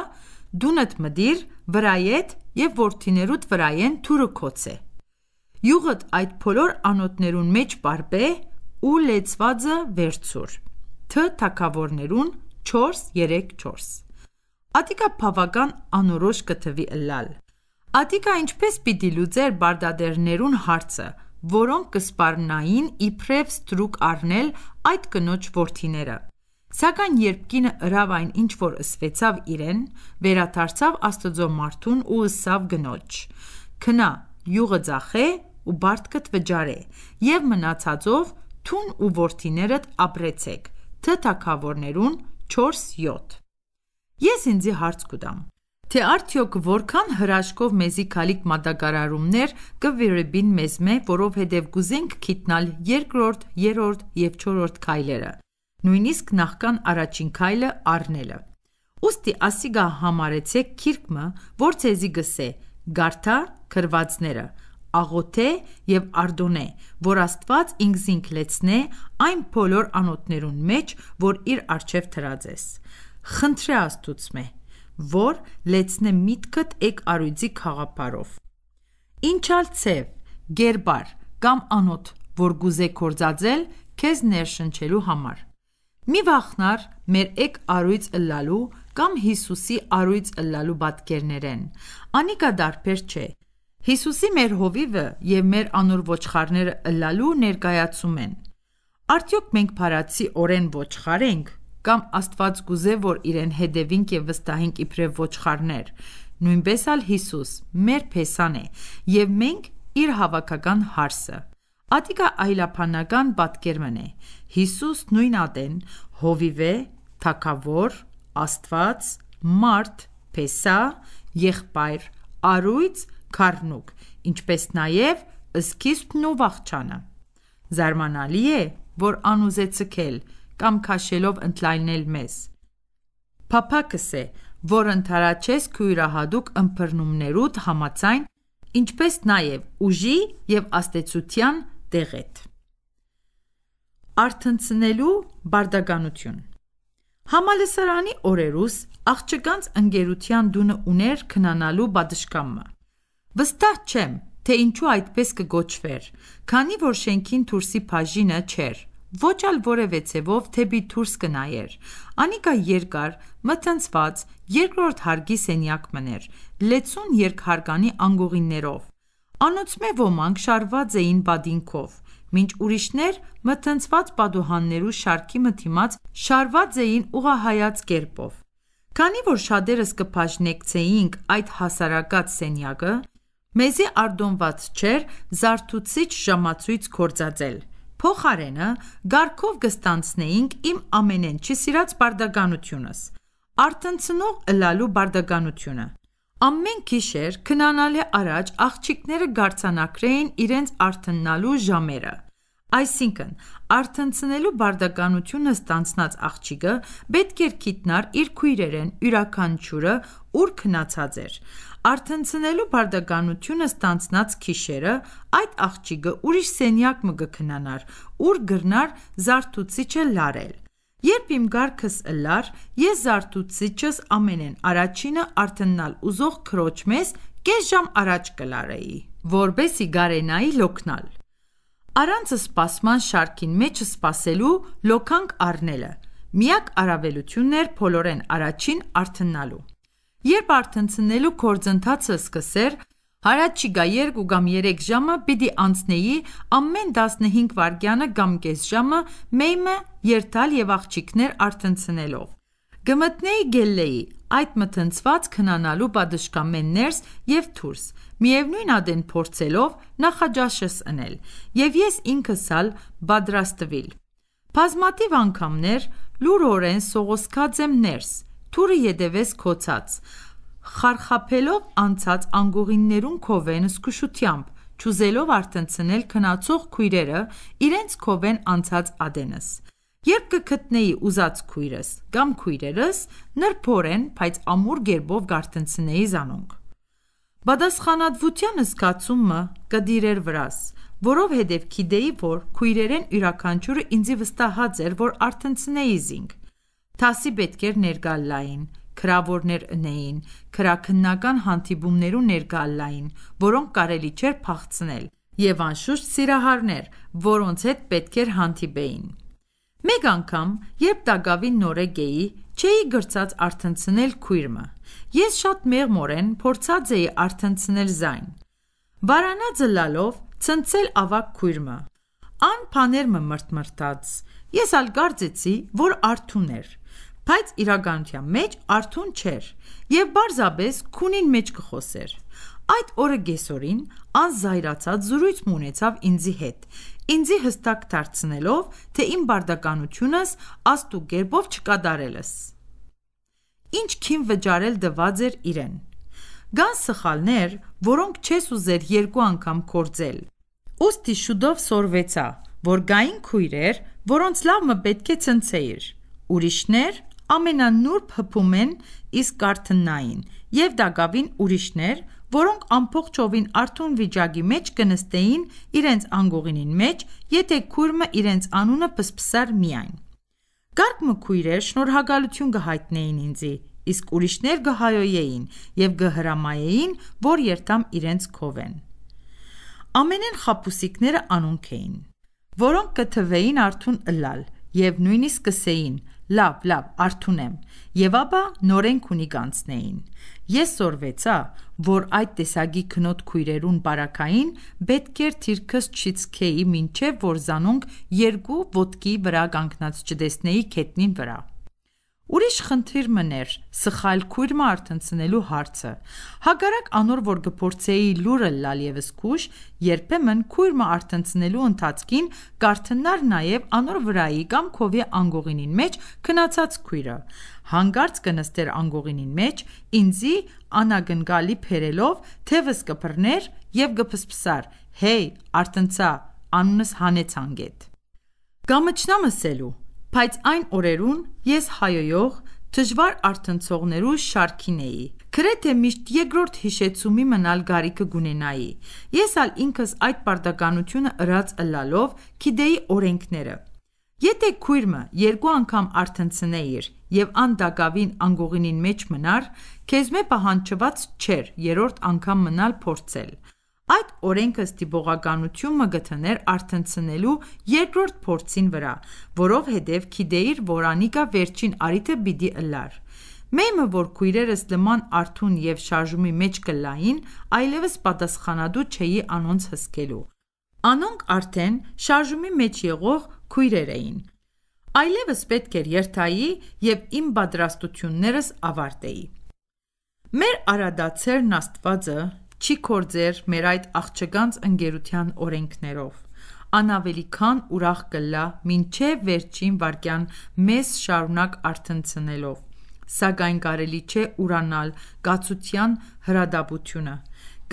դունդ մտիր վրայեդ և որդիներուդ վրայեն թուրը քոցե: Յուղըդ այդ փոլոր անոթներուն մեջ պարպե ու լեցվածը վերցուր»: (Թ թագավորներուն 4.3-4): Ատիկա բավական անորոշ կթվի Լալ: Ատիկա ինչպես պիտի լուծեր բարդադերներուն հարցը, որոնք կսպառնային իբրև ստրուկ առնել այդ կնոջ որդիները: Սակայն երբ կինը ըրավ այն ինչ որ սվեցավ իրեն, վերադարձավ Աստծո մարդուն ու ըսսավ կնոջ: Քնա, յուղը ձախե ու բարդքդ վճարե և մնացածով թուն ու որդիներդ ապրեցեք (թ.թագավորներուն 4-7): Ես ինձի հարց կուտամ, թե արդյոք որքան հրաշքով մեզի քալիք մատակարարումներ կվիրեբին մեզ մեջ, որովհետև կուզենք քիթնալ երկրորդ, երրորդ և չորրորդ քայլերը, նույնիսկ նախքան առաջին քայլը առնելը: Ուստի ասիգա համարեցեք քիրկմը, որ ձեզի գսե. «Գարդա քրվածները, աղոթե և արդոնե, որ Աստված ինքզինք լեցնե այն բոլոր անոթներուն մեջ, որ իր առջև թրած ես»: խնդրե Աստծուց մե, որ լեցնե միտքդ եկ արույցի խաղապարով։ Ինչալ ցև, գերբար կամ անոթ, որ գուզե կործածել քեզ ներշնչելու համար։ Մի վախնար մեր եկ արույց ըլլալու կամ Հիսուսի արույց ըլլալու պատկերներեն։ Անիկա դարբեր չէ։ Հիսուսի մեր հովիվը եւ մեր անոր ոչխարները ըլլալու ներկայացում են։ Արդյոք մենք փարացի օրեն ոչխար ենք կամ Աստված կուզե, որ իրեն հետևինք և վստահենք իբրև ոչխարներ: Նույնպես էլ Հիսուս մեր փեսան է և մենք՝ իր հավաքական հարսը: Ատիկա այլաբանական պատկերն է. Հիսուս նույն ատեն, հովիվ է, թագավոր, Աստված, մարդ, փեսա, եղբայր, առույց, քառնուկ, ինչպես նաև սկիզբն ու վախճանը: Զարմանալի է, որ անուզ է ձգել կամ քաշելով ընդլայնել մեզ։ Փափակս է, որ ընդառաջես քույրահատուկ ըմբռնումներուդ համաձայն, ինչպես նաև ուժի և ազդեցության տեղեթ։ Արթնցնելու բարդագանություն Համալսարանի օրերուս աղջկանց ընկերության տունը ուներ քնանալու բադշկամը։ Վստահ չեմ, թե ինչու այդպես կգոչվեր, քանի որ շենքին դուրսի բաժինը չէր, Ոչալ որևէ ցևով թեպի դուրս կնայեր։ Անիկա երկար, մթնցված երկրորդ հարկի սենյակում մներ, լեցուն երկհարկանի անկողիններով։ Անոծմե ոմանք շարված էին բադինքով, մինչ ուրիշներ մթնցված պատուհաններու շարքի մթիմած շարված էին ուղղահայաց կերպով։ Քանի որ շատերս կփաշնեկցեինք այդ հասարակած սենյակը, մեզի արդոնված չէր զարթուցիչ ժամացույց գործածել։ Փոխարենը գարքով կստանձնեինք իմ ամենենչի սիրած բարդագանությունս՝ արթնցնող լալու բարդագանությունը։ Ամեն գիշեր քնանալու առաջ աղջիկները գարցանակրեին իրենց արթնանալու ժամերը։ Այսինքն, արթնցնելու բարդականությունը ստանձնած աղջիկը պետք էր գիտնար իր քույրերեն յուրաքանչյուրը ուր քնացած էր։ Արթնցնելու բարդականությունը ստանձնած քիշերը, այդ աղջիկը ուրիշ սենյակ մը գքնանար, ուր գրնար զարդուցիչը լարել: Երբ իմ գարքս ըլլար, ես զարդուցիչս ամենեն առաջինը արթնանալ ուզող քրոջ մեզ կես ժամ առաջ կլարեի, որբեսի գարենայի լոքնալ: Առանց սպասման շարքին մեջ սպասելու լոքանք առնելը, միակ արավելությունն էր փոլորեն առաջին արթնանալու: Երբ արթնցնելու գործընթացը սկսեր, հարաճի գա երկու կամ երեք ժամը պիտի անցնեի ամեն տասնհինգ վայրկյանը կամ կես ժամը մեմը երթալ և աղջիկներ արթնցնելով: Գմտնեի գելլեի, այդ մթնցված քնանալու պատշգամբեն ներս և դուրս, միևնույն ադեն փորձելով նախաճաշս ընել և ես ինքս ալ պատրաստվիլ: Բազմաթիվ անգամներ լուրորեն սողոսկած եմ ներս, Թուրը ետևեց քոցած, խարխափելով անցած անկողիններուն քովեն զգուշությամբ, չուզելով արթնցնել քնացող քույրերը իրենց քովեն անցած ադենս: Երբ կգտնեի ուզած քույրս կամ քույրերս, նրբորեն, բայց ամուր կերպով գարթնցնեի զանոնք: Պատասխանատվության զգացումը կդիրեր վրաս, որովհետև գիտեի, որ քույրերեն յուրաքանչյուրը ինձի վստահած էր, որ արթնցնեի զինք: Թասի պետքեր ներկալլային, քրավորներ ընեին, քրաքննական հանդիպումներու ներկալլային, որոնք կարելի չէր փախցնել, և անշուշտ սիրահարներ, որոնց հետ պետք էր հանդիպեին: Մեկ անգամ, երբ տագավի նորեկ էի, չէի գրծած արթնցնել քույրմը: Ես շատ մեղմորեն փորձած էի արթնցնել ձայն: Վարանածը լալով, ցնցել ավագ քույրմը: Ան փաներ մը մրթմրթաց: Ես ալ կարծեցի, որ արթուն էր: բայց իրականության մեջ արթուն չէր և պարզապես քունին մեջ կխոսեր: Այդ օրը գեսորին անզայրացած զրույց ունեցավ ինձի հետ, ինձի հստակ դարձնելով, թե իմ բարդականությունս աստու կերպով չկատարելս: Ինչ քին վճարել դված էր իրեն: Կան սխալներ, որոնք չես ուզեր երկու անգամ գործել: Ուստի շուտով սորվեցա, որ կային քույրեր, որոնց լավը պետք է ցնցեիր: Ուրիշներ, ամենանուրբ հպումեն իսկ արթնային, և դա գավին ուրիշներ, որոնք ամբողջովին արթուն վիճակի մեջ կնստեին իրենց անգողինին մեջ, եթե քուրմը իրենց անունը պսպսար միայն: Գարկ մքույրեր շնորհակալություն կհայտնեին ինձի, իսկ ուրիշներ կհայոյեին և կհրամայեին, որ երդամ իրենց քովեն: Ամենեն խաբուսիկները անոնք էին, որոնք կթվեին արթուն ըլլալ և նույնիսկ կսեին Լավ, լավ, արթունեմ։ Եվ ապա նորեն քունի կանցնեին։ Ես սորվեցա, որ այդ տեսակի քնոտ քույրերուն պարակային պետք էր թիրքս չիցքեի, մինչև որ զանոնք երկու ոտքի վրա կանգնած չտեսնեի քետնին վրա։ Ուրիշ խնդիր մներ սխալ քույրը արթնցնելու հարցը։ Հակառակ անոր որ գործեի լուրը լալ եւս քուշ, երբեմն քույրը արթնցնելու ընթացքին կարթնար նաեւ անոր վրայի կամ քովի անգողինին մեջ քնացած քույրը։ Հանգարց կնստեր անգողինին մեջ, ինձի անագնգալի բերելով թևս կփռներ եւ գփսփսար. «Հեյ, արթնցա, անունս հանեցանգետ»։ Գամճնամ ասելու Բայց այն օրերուն ես հայհոյող, դժվար արթնցողներու շարքին էի։ Գրեթե միշտ երկրորդ հիշեցումի մնալ գարիքը գունենայի։ Ես ալ ինքս այդ պարտականությունը ըրած ըլլալով գիտեի օրենքները։ Եթե քույրը երկու անգամ արթնցնեիր և անդակավին անկողինին մեջ մնար, քեզմե պահանջված չէր երրորդ անգամ մնալ փորձել։ Այդ օրենքը ստիպողականությունը գտներ արթնցնելու երկրորդ փորձին վրա, որով հետև քիդեիր, որ Անիկա վերջին առիթը պիտի ըլլար: Մերմը որ քույրերս լման արթուն և շարժումի մեջ կլլային, այլևս պատասխանատու չէի անոնց հսկելու: Անոնք արդեն շարժումի մեջ եղող քույրեր էին: Այլևս պետք էր երթայի և իմ պատրաստություններս ավարտեի: Մեր արադացերն Աստվածը չի փորձեր մեր այդ աղջկանց ընկերության օրենքներով: Ան ավելի քան ուրախ կլա մինչև վերջին վայրկյան մեզ շարունակ արթնցնելով: Սակայն կարելի չէ ուրանալ կացության հրադադությունը: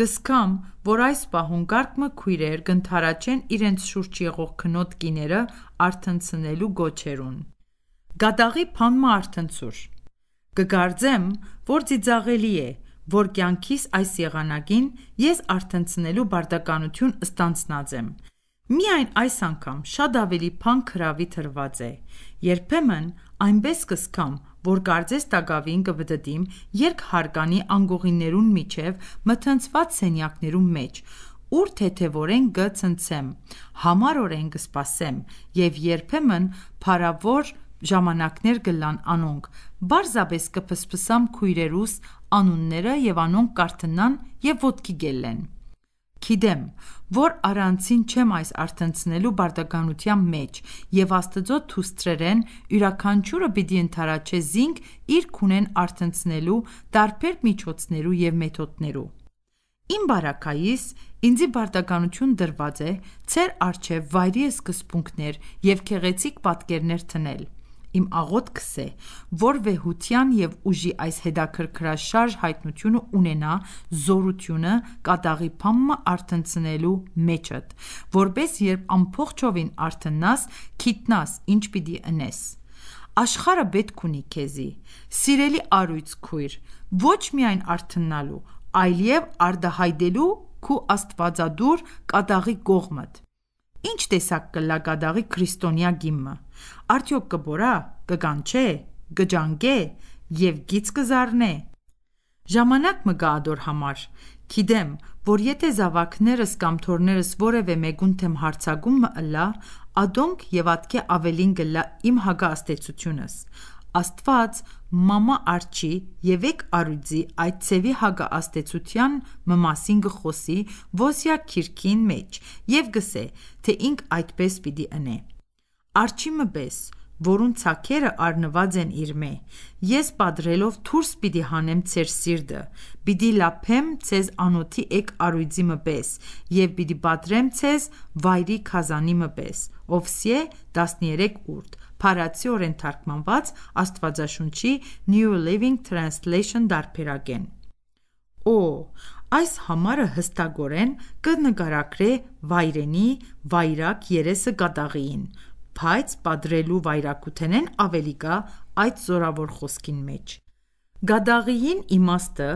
Կսկամ, որ այս պահուն կարգմը քույրեր կընդառաջեն իրենց շուրջ եղող քնոտ կիները արթնցնելու գոչերուն: Կատաղի փամփը արթնցուր: Կկարծեմ, որ ծիծաղելի է, որ կյանքիս այս եղանակին ես արթնցնելու բարդականություն ստանձնած եմ։ Միայն այս անգամ շատ ավելի փանկ հրավի թրված է։ Երբեմն այնպես կսկամ, որ կարծես տագավին կվդդիմ երկ հարկանի անկողիններուն միջև մթնցված սենյակներու մեջ, ուր թեթևորեն գցնցեմ, համառորեն կսպասեմ և երբեմն փառավոր ժամանակներ գլան անոնք, պարզապես կփսփսամ քույրերուս անունները և անոնք կարթնան և ոտքի գելլեն: Գիտեմ, որ առանցին չեմ այս արթնցնելու բարդագանության մեջ և Աստծո թուստրերեն յուրաքանչյուրը պիտի ընդառաջե զինք իր քունեն արթնցնելու տարբեր միջոցներու և մեթոդներու: Իմ բարագայիս, ինձի բարդագանություն դրված է ցեր առջև վայրի սկզբունքներ և գեղեցիկ պատկերներ թնել: Իմ աղոթքս է, որ վեհության և ուժի այս հետաքրքրաշարժ հայտնությունը ունենա զորությունը կատաղի փամը արթնցնելու մեջդ, որպեսզի երբ ամբողջովին արթնաս, գիտնաս ինչ պիտի ընես: Աշխարհը պետք ունի քեզի: Սիրելի առույց քույր, ոչ միայն արթնանալու, այլև արտահայտելու քո աստվածադուր կատաղի կողմդ: Ինչ տեսակ կլա կատաղի քրիստոնյա գիմը: Արդյոք կբորա, կկանչե, կջանկե և գիծ կզառնե: Ժամանակ մը գա ադոր համար: Գիտեմ, որ եթե զավակներս կամ թոռներս որևէ մեկուն թեմ հարձակում մը ըլլա, ադոնք ևատկե ավելին գլլա իմ հակա աստեցությունս: Աստված մամա արջի ևեկ առուձի այդ ցևի հակա աստեցության մը մասին գխոսի Ոսյա քիրքին մեջ և գսե, թե ինք այդպես պիտի ընե: Արջիմը պես, որուն ցաքերը արնված են իրմե, ես պատռելով թուրս պիտի հանեմ ցեր սիրտը, պիտի լափեմ ցեզ անոթի էկ առույցիմը պես և պիտի պատռեմ ցեզ վայրի քազանիմը պես (Օֆսիե 13:8 Փարացի օրեն թարգմանված Աստվածաշունչի New Living Translation դարբերակեն): Օ, այս համարը հստակորեն կնկարագրե վայրենի, վայրակ երեսը կատաղիին բայց «Պատռելու վայրաքութենեն» ավելի կա այդ զորավոր խոսքին մեջ: Գադաղիին իմաստը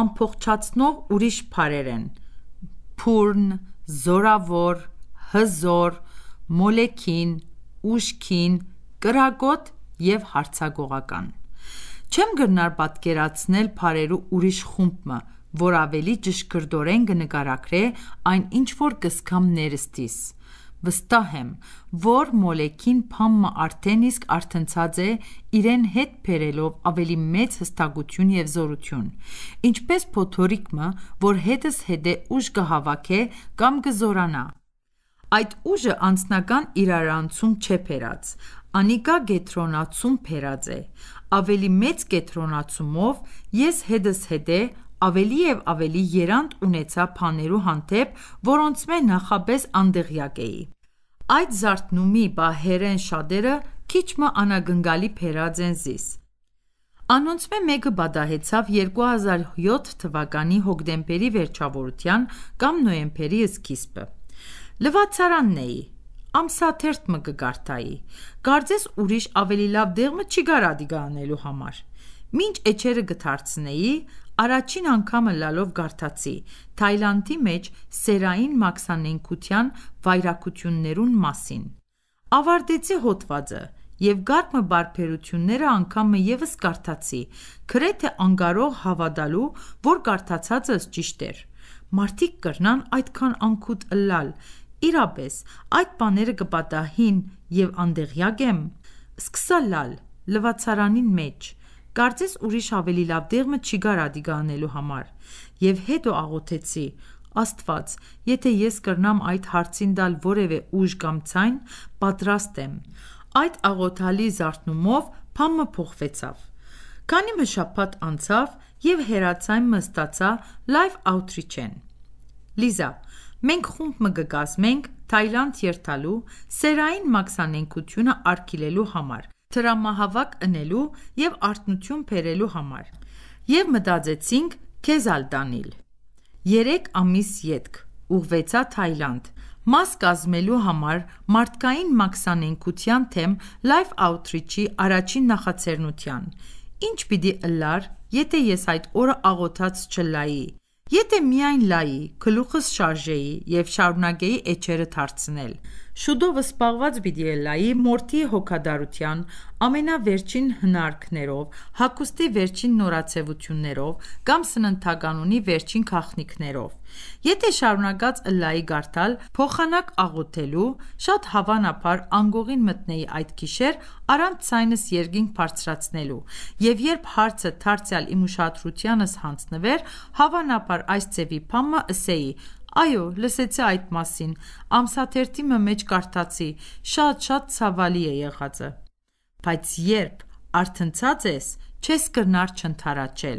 ամփոխչացնող ուրիշ բառեր են՝ «Փուրն», «զորավոր», «հզոր», «մոլեքին», «ուշքին», «կրակոտ» և «հարձակողական»: Չեմ գռնար պատկերացնել բառերու ուրիշ խումբը, որ ավելի ճշգրտորեն կնկարագրե այն ինչ որ կսկամ ներստիս: Վստահ եմ, որ Մոլեքին Փամմը արդեն իսկ արթնցած է իրեն հետ բերելով ավելի մեծ հստակություն և զորություն, ինչպես փոթորիկը, որ հետս հետե ուժ կհավաքե կամ կզորանա: Այդ ուժը անձնական իրարանցում չէ բերած, անիկա կենտրոնացում բերած է: Ավելի մեծ կենտրոնացումով ես հետզհետե ավելի և ավելի երանգ ունեցա բաներու հանդեպ, որոնց մեջ նախապես անտեղյակ էի: Այդ զարդնումի պահերեն շատերը քիչմը անագնգալի բերած են զիս: Անոնցմե մեկը բադահեցավ 2007 թվականի հոկտեմբերի վերջավորության կամ նոյեմբերի սկիզբը: Լվացարանն էի, ամսաթերթ մը կգարդայի, կարծես ուրիշ ավելի լավ դեղ մը չի գար ադիգա անելու համար: Մինչ էջերը գթարցնեի Առաջին անգամը լալով գարթացի, Թաիլանդի մեջ սերային մաքսանենքության վայրակություններուն մասին: Ավարտեցի հոդվածը և գարմը բարբերությունները անգամը ևս կարդացի, գրեթե անկարող հավատալու, որ կարդացածս ճիշտ էր: Մարդիկ կռնան այդքան անքուդ ըլլալ: Իրապես, այդ բաները կպատահին և անտեղյակ ե՞մ: Սկսա լալ, լվացարանին մեջ: Կարծես ուրիշ ավելի լավ դեղը չի գար Ադիգա անելու համար։ Եվ հետո աղոթեցի. «Աստված, եթե ես կռնամ այդ հարցին տալ որևէ ուժ կամ ցայն, պատրաստ եմ»։ Այդ աղոթալի զարթնումով փամը փոխվեցավ։ Քանի մշաբաթ անցավ և հեռացայմը ստացա Life Outreach-են։ Լիզա, մենք խումբ մը կկազմենք Թաիլանդ երթալու սերային մաքսանենգությունը արգելելու համար թրամահավաք ընելու և արթնություն բերելու համար և մտածեցինք քեզ ալ տանիլ: Երեք ամիս ետք ուղղվեցա Թաիլանդ մաս կազմելու համար մարդկային մաքսանենքության թեմ Life Outreach-ի առաջին նախաձեռնության: Ի՞նչ պիտի ըլլար, եթե ես այդ օրը աղոթած չլայի, եթե միայն լայի, գլուխս շարժեի և շարունակեի էջերը թարցնել: Շուտով զբաղված Բիդիելլայի մորթի հոգադարության ամենավերջին հնարքներով, հագուստի վերջին նորաձևություններով կամ սննդականունի վերջին գաղտնիքներով: Եթե շարունակած լայի կարդալ, փոխանակ աղոթելու, շատ հավանաբար անկողին մտնեի այդ գիշեր առանց ձայնս երկինք բարձրացնելու և երբ հարցը դարձյալ իմ ուշադրությանս հանձնվեր, հավանաբար այս ձևի փամը ասեի Այո, լսեցի այդ մասին։ Ամսաթերթիմը մեջ կարդացի։ Շատ-շատ ցավալի է եղածը։ Բայց երբ արթնցած ես, չես կրնար չընթարաճել։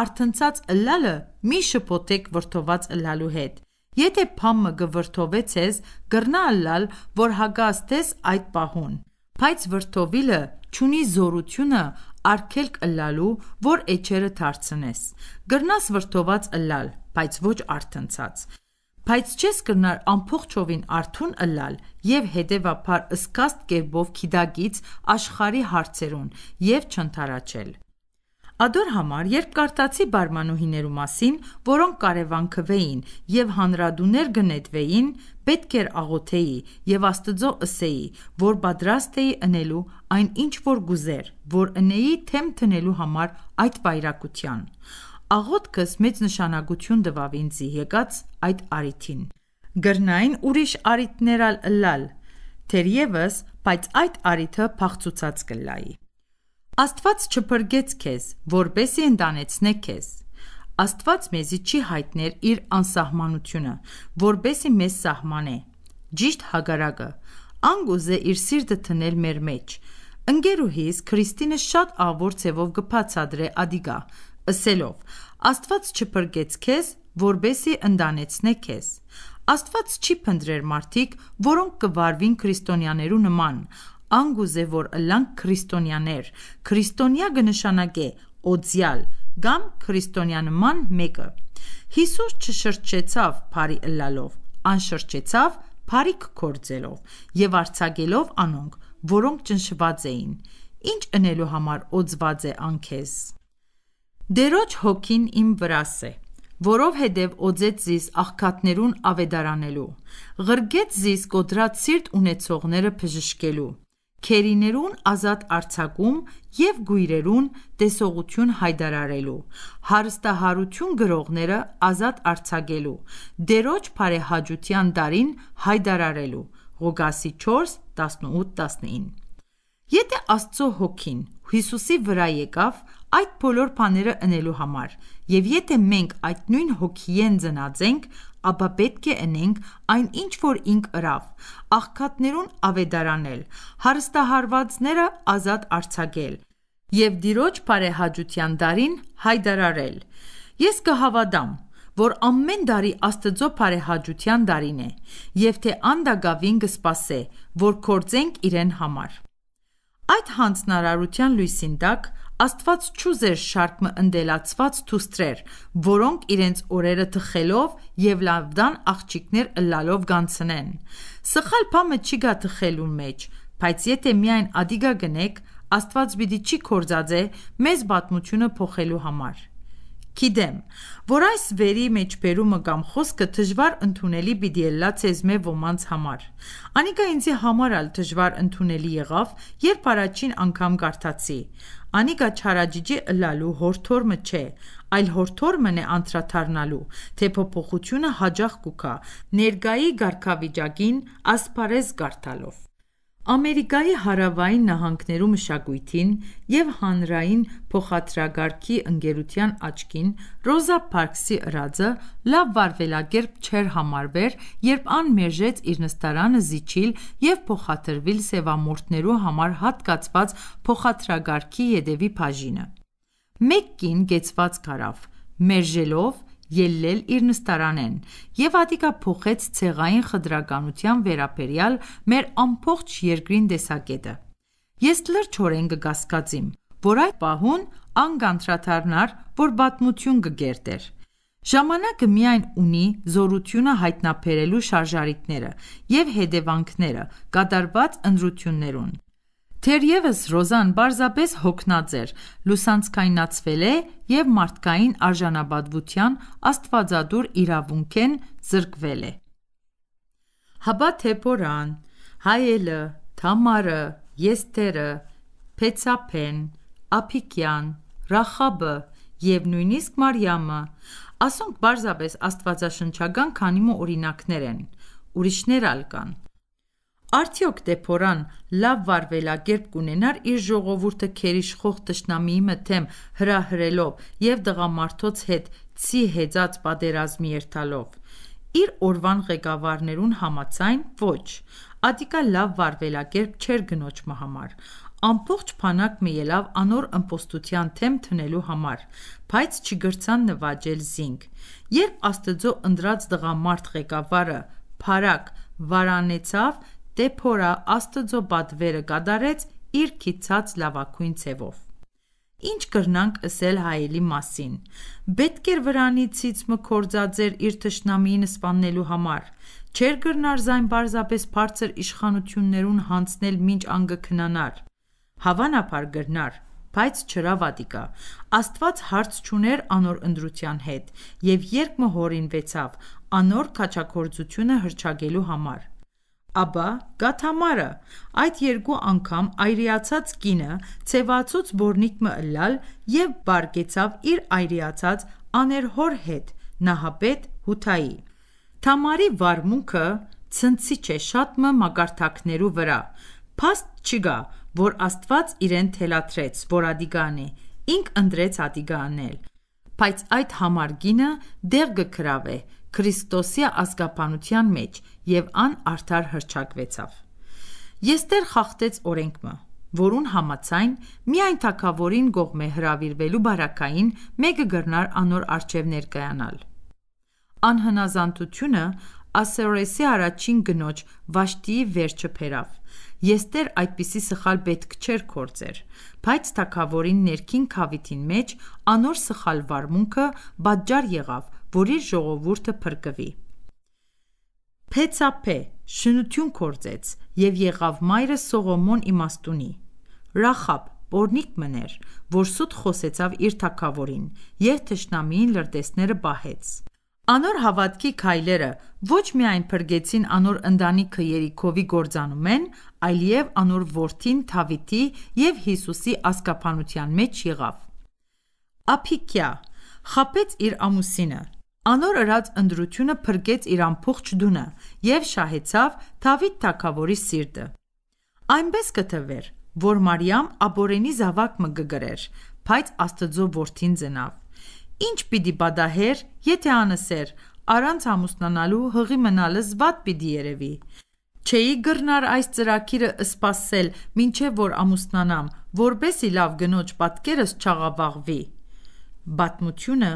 Արթնցած ըլլալը մի շփոթեք վրթոված ըլլալու հետ։ Եթե փամը գվրթովեցես, գրնա ըլլալ, որ հագաստես այդ պահուն։ Բայց վրթովիլը ճունի զորությունը արգելք ըլլալու, որ էջերը դարձնես։ Գրնաս վրթոված ըլլալ, բայց ոչ արթնցած։ Բայց չես կրնար ամբողջովին արթուն ըլլալ և հետևաբար սկաստ կերպով քիդակից աշխարհի հարցերուն և չընթառաջել: Ադոր համար, երբ կարդացի բարմանուհիներու մասին, որոնք կարևանքվեին և հանրադուներ գնետվեին, պետք էր աղոթեի և Աստծո ասեի, որ պատրաստ էի ընելու այն ինչ որ գուզեր, որ ընեի թեմ թնելու համար այդ վայրակության: աղոթքս մեծ նշանակություն տվավ ինձի եկած այդ առիթին։ Գրնային ուրիշ առիթներ ալ լալ, թերևս, բայց այդ առիթը փախցուցած կլայի։ Աստված չփրկեց քեզ, որպեսի ընտանեցնե քեզ։ Աստված մեզի չի հայտնել իր անսահմանությունը, որպեսի մեզ սահմանե։ Ճիշտ հագարակը անգուզե իր սիրտը թնել մեր մեջ։ Ընկերուհիս Քրիստինը շատ ավոր ցևով գփացադրե Ադիգա, ասելով. Աստված չփրկեց քեզ, որբեսի ընդանեցնե քեզ։ Աստված չի փնտրեր մարդիկ, որոնք կվարվին քրիստոնյաներու նման։ Անգուզե որ ըլանք քրիստոնյաներ։ Քրիստոնյա կնշանակե օձյալ կամ քրիստոնյա նման մեկը։ Հիսուս չշրջեցավ բարի ըլլալով, անշրջեցավ բարիք գործելով եւ արցակելով անոնք, որոնք ճնշված էին։ Ինչ ընելու համար օձված է անքես։ Դերոջ հոգին իմ վրաս է, որովհետև օձեց զիս աղքատներուն ավետարանելու, ղրգեց զիս կոտրած սիրտ ունեցողները բժշկելու, քերիներուն ազատ արձակում և գույրերուն տեսողություն հայդարարելու, հարստահարություն գրողները ազատ արձակելու, դերոջ բարեհաճության դարին հայդարարելու (Ղուկաս 4.18-19): Եթե Աստծու Հոգին Հիսուսի վրա եկավ, այդ բոլոր բաները ընելու համար: Եվ եթե մենք այդ նույն հոգիեն ձնածենք, ապա պետք է ընենք այն ինչ որ ինք ընավ, աղքատներուն ավետարանել, հարստահարվածները ազատ արձակել և Տիրոջ բարեհաճության դարին հայդարարել: Ես կհավատամ, որ ամեն դարի Աստծո բարեհաճության դարին է, և թե անդագավին կսպասե, որ գործենք իրեն համար: Այդ հանձնարարության լույսին տակ Աստված չուզեր շարք մը ընդելացված թուստրեր, որոնք իրենց օրերը թխելով և լավդան աղջիկներ ըլլալով գանցնեն: Սխալ փամը չի գա թխելու մեջ, բայց եթե միայն ադիգա գնենք, Աստված պիտի չի քորձածե մեզ պատմությունը փոխելու համար: Գիտեմ, որ այս վերի մեջբերումը կամ խոսքը դժվար ընդունելի պիտի ըլլա ցեզմե ոմանց համար: Անիկա ինձի համար ալ դժվար ընդունելի եղավ, երբ առաջին անգամ կարդացի: Անիկա Չարաջիջի ըլլալու հորդորմը չէ, այլ հորդորմն է անդրադառնալու, թե փոփոխությունը հաճախ կուքա, ներկայի կարգավիճակին ասպարեզ կարդալով: Ամերիկայի հարավային նահանգներու մշակույթին և հանրային փոխադրագարքի ընկերության աչքին Ռոզա Պարքսի «Ընրաձը» լավ վարվելակերպ չէր համարվեր, երբ ան մերժեց իր նստարանը զիջիլ և փոխադրվել սևամորթներու համար հատկացված փոխադրագարքի հետևի բաժինը: Մեկ կին գեցված կարավ՝ մերժելով ելլել իր նստարանեն և հատիկափոխեց ցեղային խտրականության վերաբերյալ մեր ամբողջ երկրին տեսակետը: Ես լրջորեն կգասկածիմ, որ այդ պահուն անգանդրադառնար, որ պատմություն կգերտեր: Ժամանակը միայն ունի զորությունը հայտնաբերելու շարժառիթները և հետևանքները կատարված ընտրություններուն: Թերևս Ռոզան պարզապես հոգնած էր, լուսանցքայնացվել է և մարդկային արժանապատվության աստվածադուր իրավունքեն զրկվել է: Հաբա թե Փորան, Հայելը, Թամարը, Եսթերը, Փեցափեն, Ափիկյան, Ռախաբը և նույնիսկ Մարիամը, ասոնք պարզապես աստվածաշնչական քանիմու օրինակներ են, ուրիշներ էլ կան: Արդյոք դեփորան լավ վարվելակերպ կունենար իր ժողովուրդը քերիշխող թշնամիի մթեմ հրահրելով և տղամարդոց հետ ցի հեծած պատերազմի էրթալով։ Իր օրվան ղեկավարներուն համաձայն՝ ոչ, Ատիկա լավ վարվելակերպ չէր կնոջը համար։ Ամբողջ փանակը ելավ անոր ըմպոստության թեմ թնելու համար, բայց չգրցան նվաճել զինք։ Երբ Աստծո ընտրած տղամարդ ղեկավարը, Փարակ, վարանեցավ Դեփորա Աստծո պատվերը կատարեց իր քիծած լավագույն ցևով։ Ինչ կրնանք ասել հայելի մասին։ Պետք էր վրանիցից մկործածեր իր թշնամին սպաննելու համար։ Չէր կրնարզայն պարզապես բարձր իշխանություններուն հանձնել մինչ անգքնանար։ Հավանաբար գրնար, բայց չրա վատիկա։ Աստված հարց չուներ անոր ընտրության հետ, եւ երբ մը հորինվեցավ, անոր քաչակորձությունը հրճագելու համար։ Աբա գաթ համարը։ Այդ երկու անգամ այրիացած կինը ցեվածուց բորնիկմը ըլլալ և բարկեցավ իր այրիացած աներհոր հետ՝ նահապետ Հութայի։ Թամարի վարմունքը ցնցիչ է շատմը մակարդակներու վրա։ Փաստ չկա, որ Աստված իրեն թելադրեց, որ Ադիգա անի։ Ինք ընտրեց Ադիգա անել։ Բայց այդ համար կինը դեղ գքրավե Քրիստոսի ազգաբանության մեջ և ան արդար հռչակվեցավ: Եստեր խախտեց օրենքը, որուն համաձայն միայն թագավորին կողմ է հրավիրվելու բարակային մեկը գռնար անոր առջև ներկայանալ: Անհնազանդությունը ասորեսի առաջին կնոջ՝ Վաշտիի վերջը բերավ: Եստեր այդպիսի սխալ պետք չէր գործեր, բայց թագավորին ներքին քավիթին մեջ անոր սխալ վարմունքը պատճառ եղավ, որ իր ժողովուրդը փրկվի։ Փեցափե շնություն գործեց և եղավ մայրը Սողոմոն իմաստունի։ Ռախաբ օրհնիկ մներ, որ սուտ խոսեցավ իր թագավորին և թշնամիին լրտեսները պահեց։ Անոր հավատքի քայլերը ոչ միայն փրկեցին անոր ընտանիքը Երիքովի կործանումեն, այլև անոր որդին Դավթի և Հիսուսի ազգափանության մեջ եղավ։ Ափիքյա խաբեց իր ամուսինը Անոր արած ընտրությունը փրկեց իր ամբողջ դունը և շահեցավ Դավիթ թագավորի սիրտը: Այնպես կթվեր, որ Մարիամ ապօրինի զավակ մը կգրեր, բայց Աստծո որդին ծնավ: Ի՞նչ պիտի պատահեր, եթե անսեր, առանց ամուսնանալու հղի մնալը զվատ պիտի երևի: Չէի գռնար այս ծրագիրը սպասել մինչև որ ամուսնանամ, որպեսզի լավ կնոջ պատկերս չաղավաղվի: Պատմությունը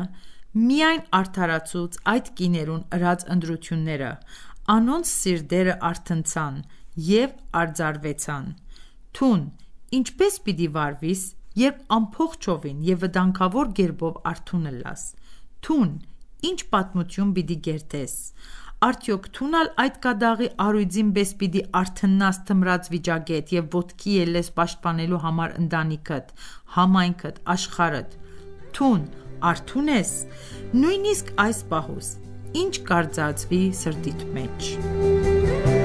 միայն արդարացուց այդ կիներուն արած ընտրությունները, անոնց սիրտերը արթնցան և արձարվեցան: Թուն ինչպե՞ս պիտի վարվիս, երբ ամբողջովին և վտանգավոր կերպով արթուն լաս: Թուն ինչ պատմություն պիտի գերտես: Արդյոք թուն ալ այդ կատաղի առույձին պես պիտի արթննաս թմրած վիճակետ և ոտքի ելես պաշտպանելու համար ընտանիքդ, համայնքդ, աշխարհդ: Թուն Արթուն ես, նույնիսկ այս պահուս։ Ինչ կարծածվի սրտիդ մեջ։ Մուսիկ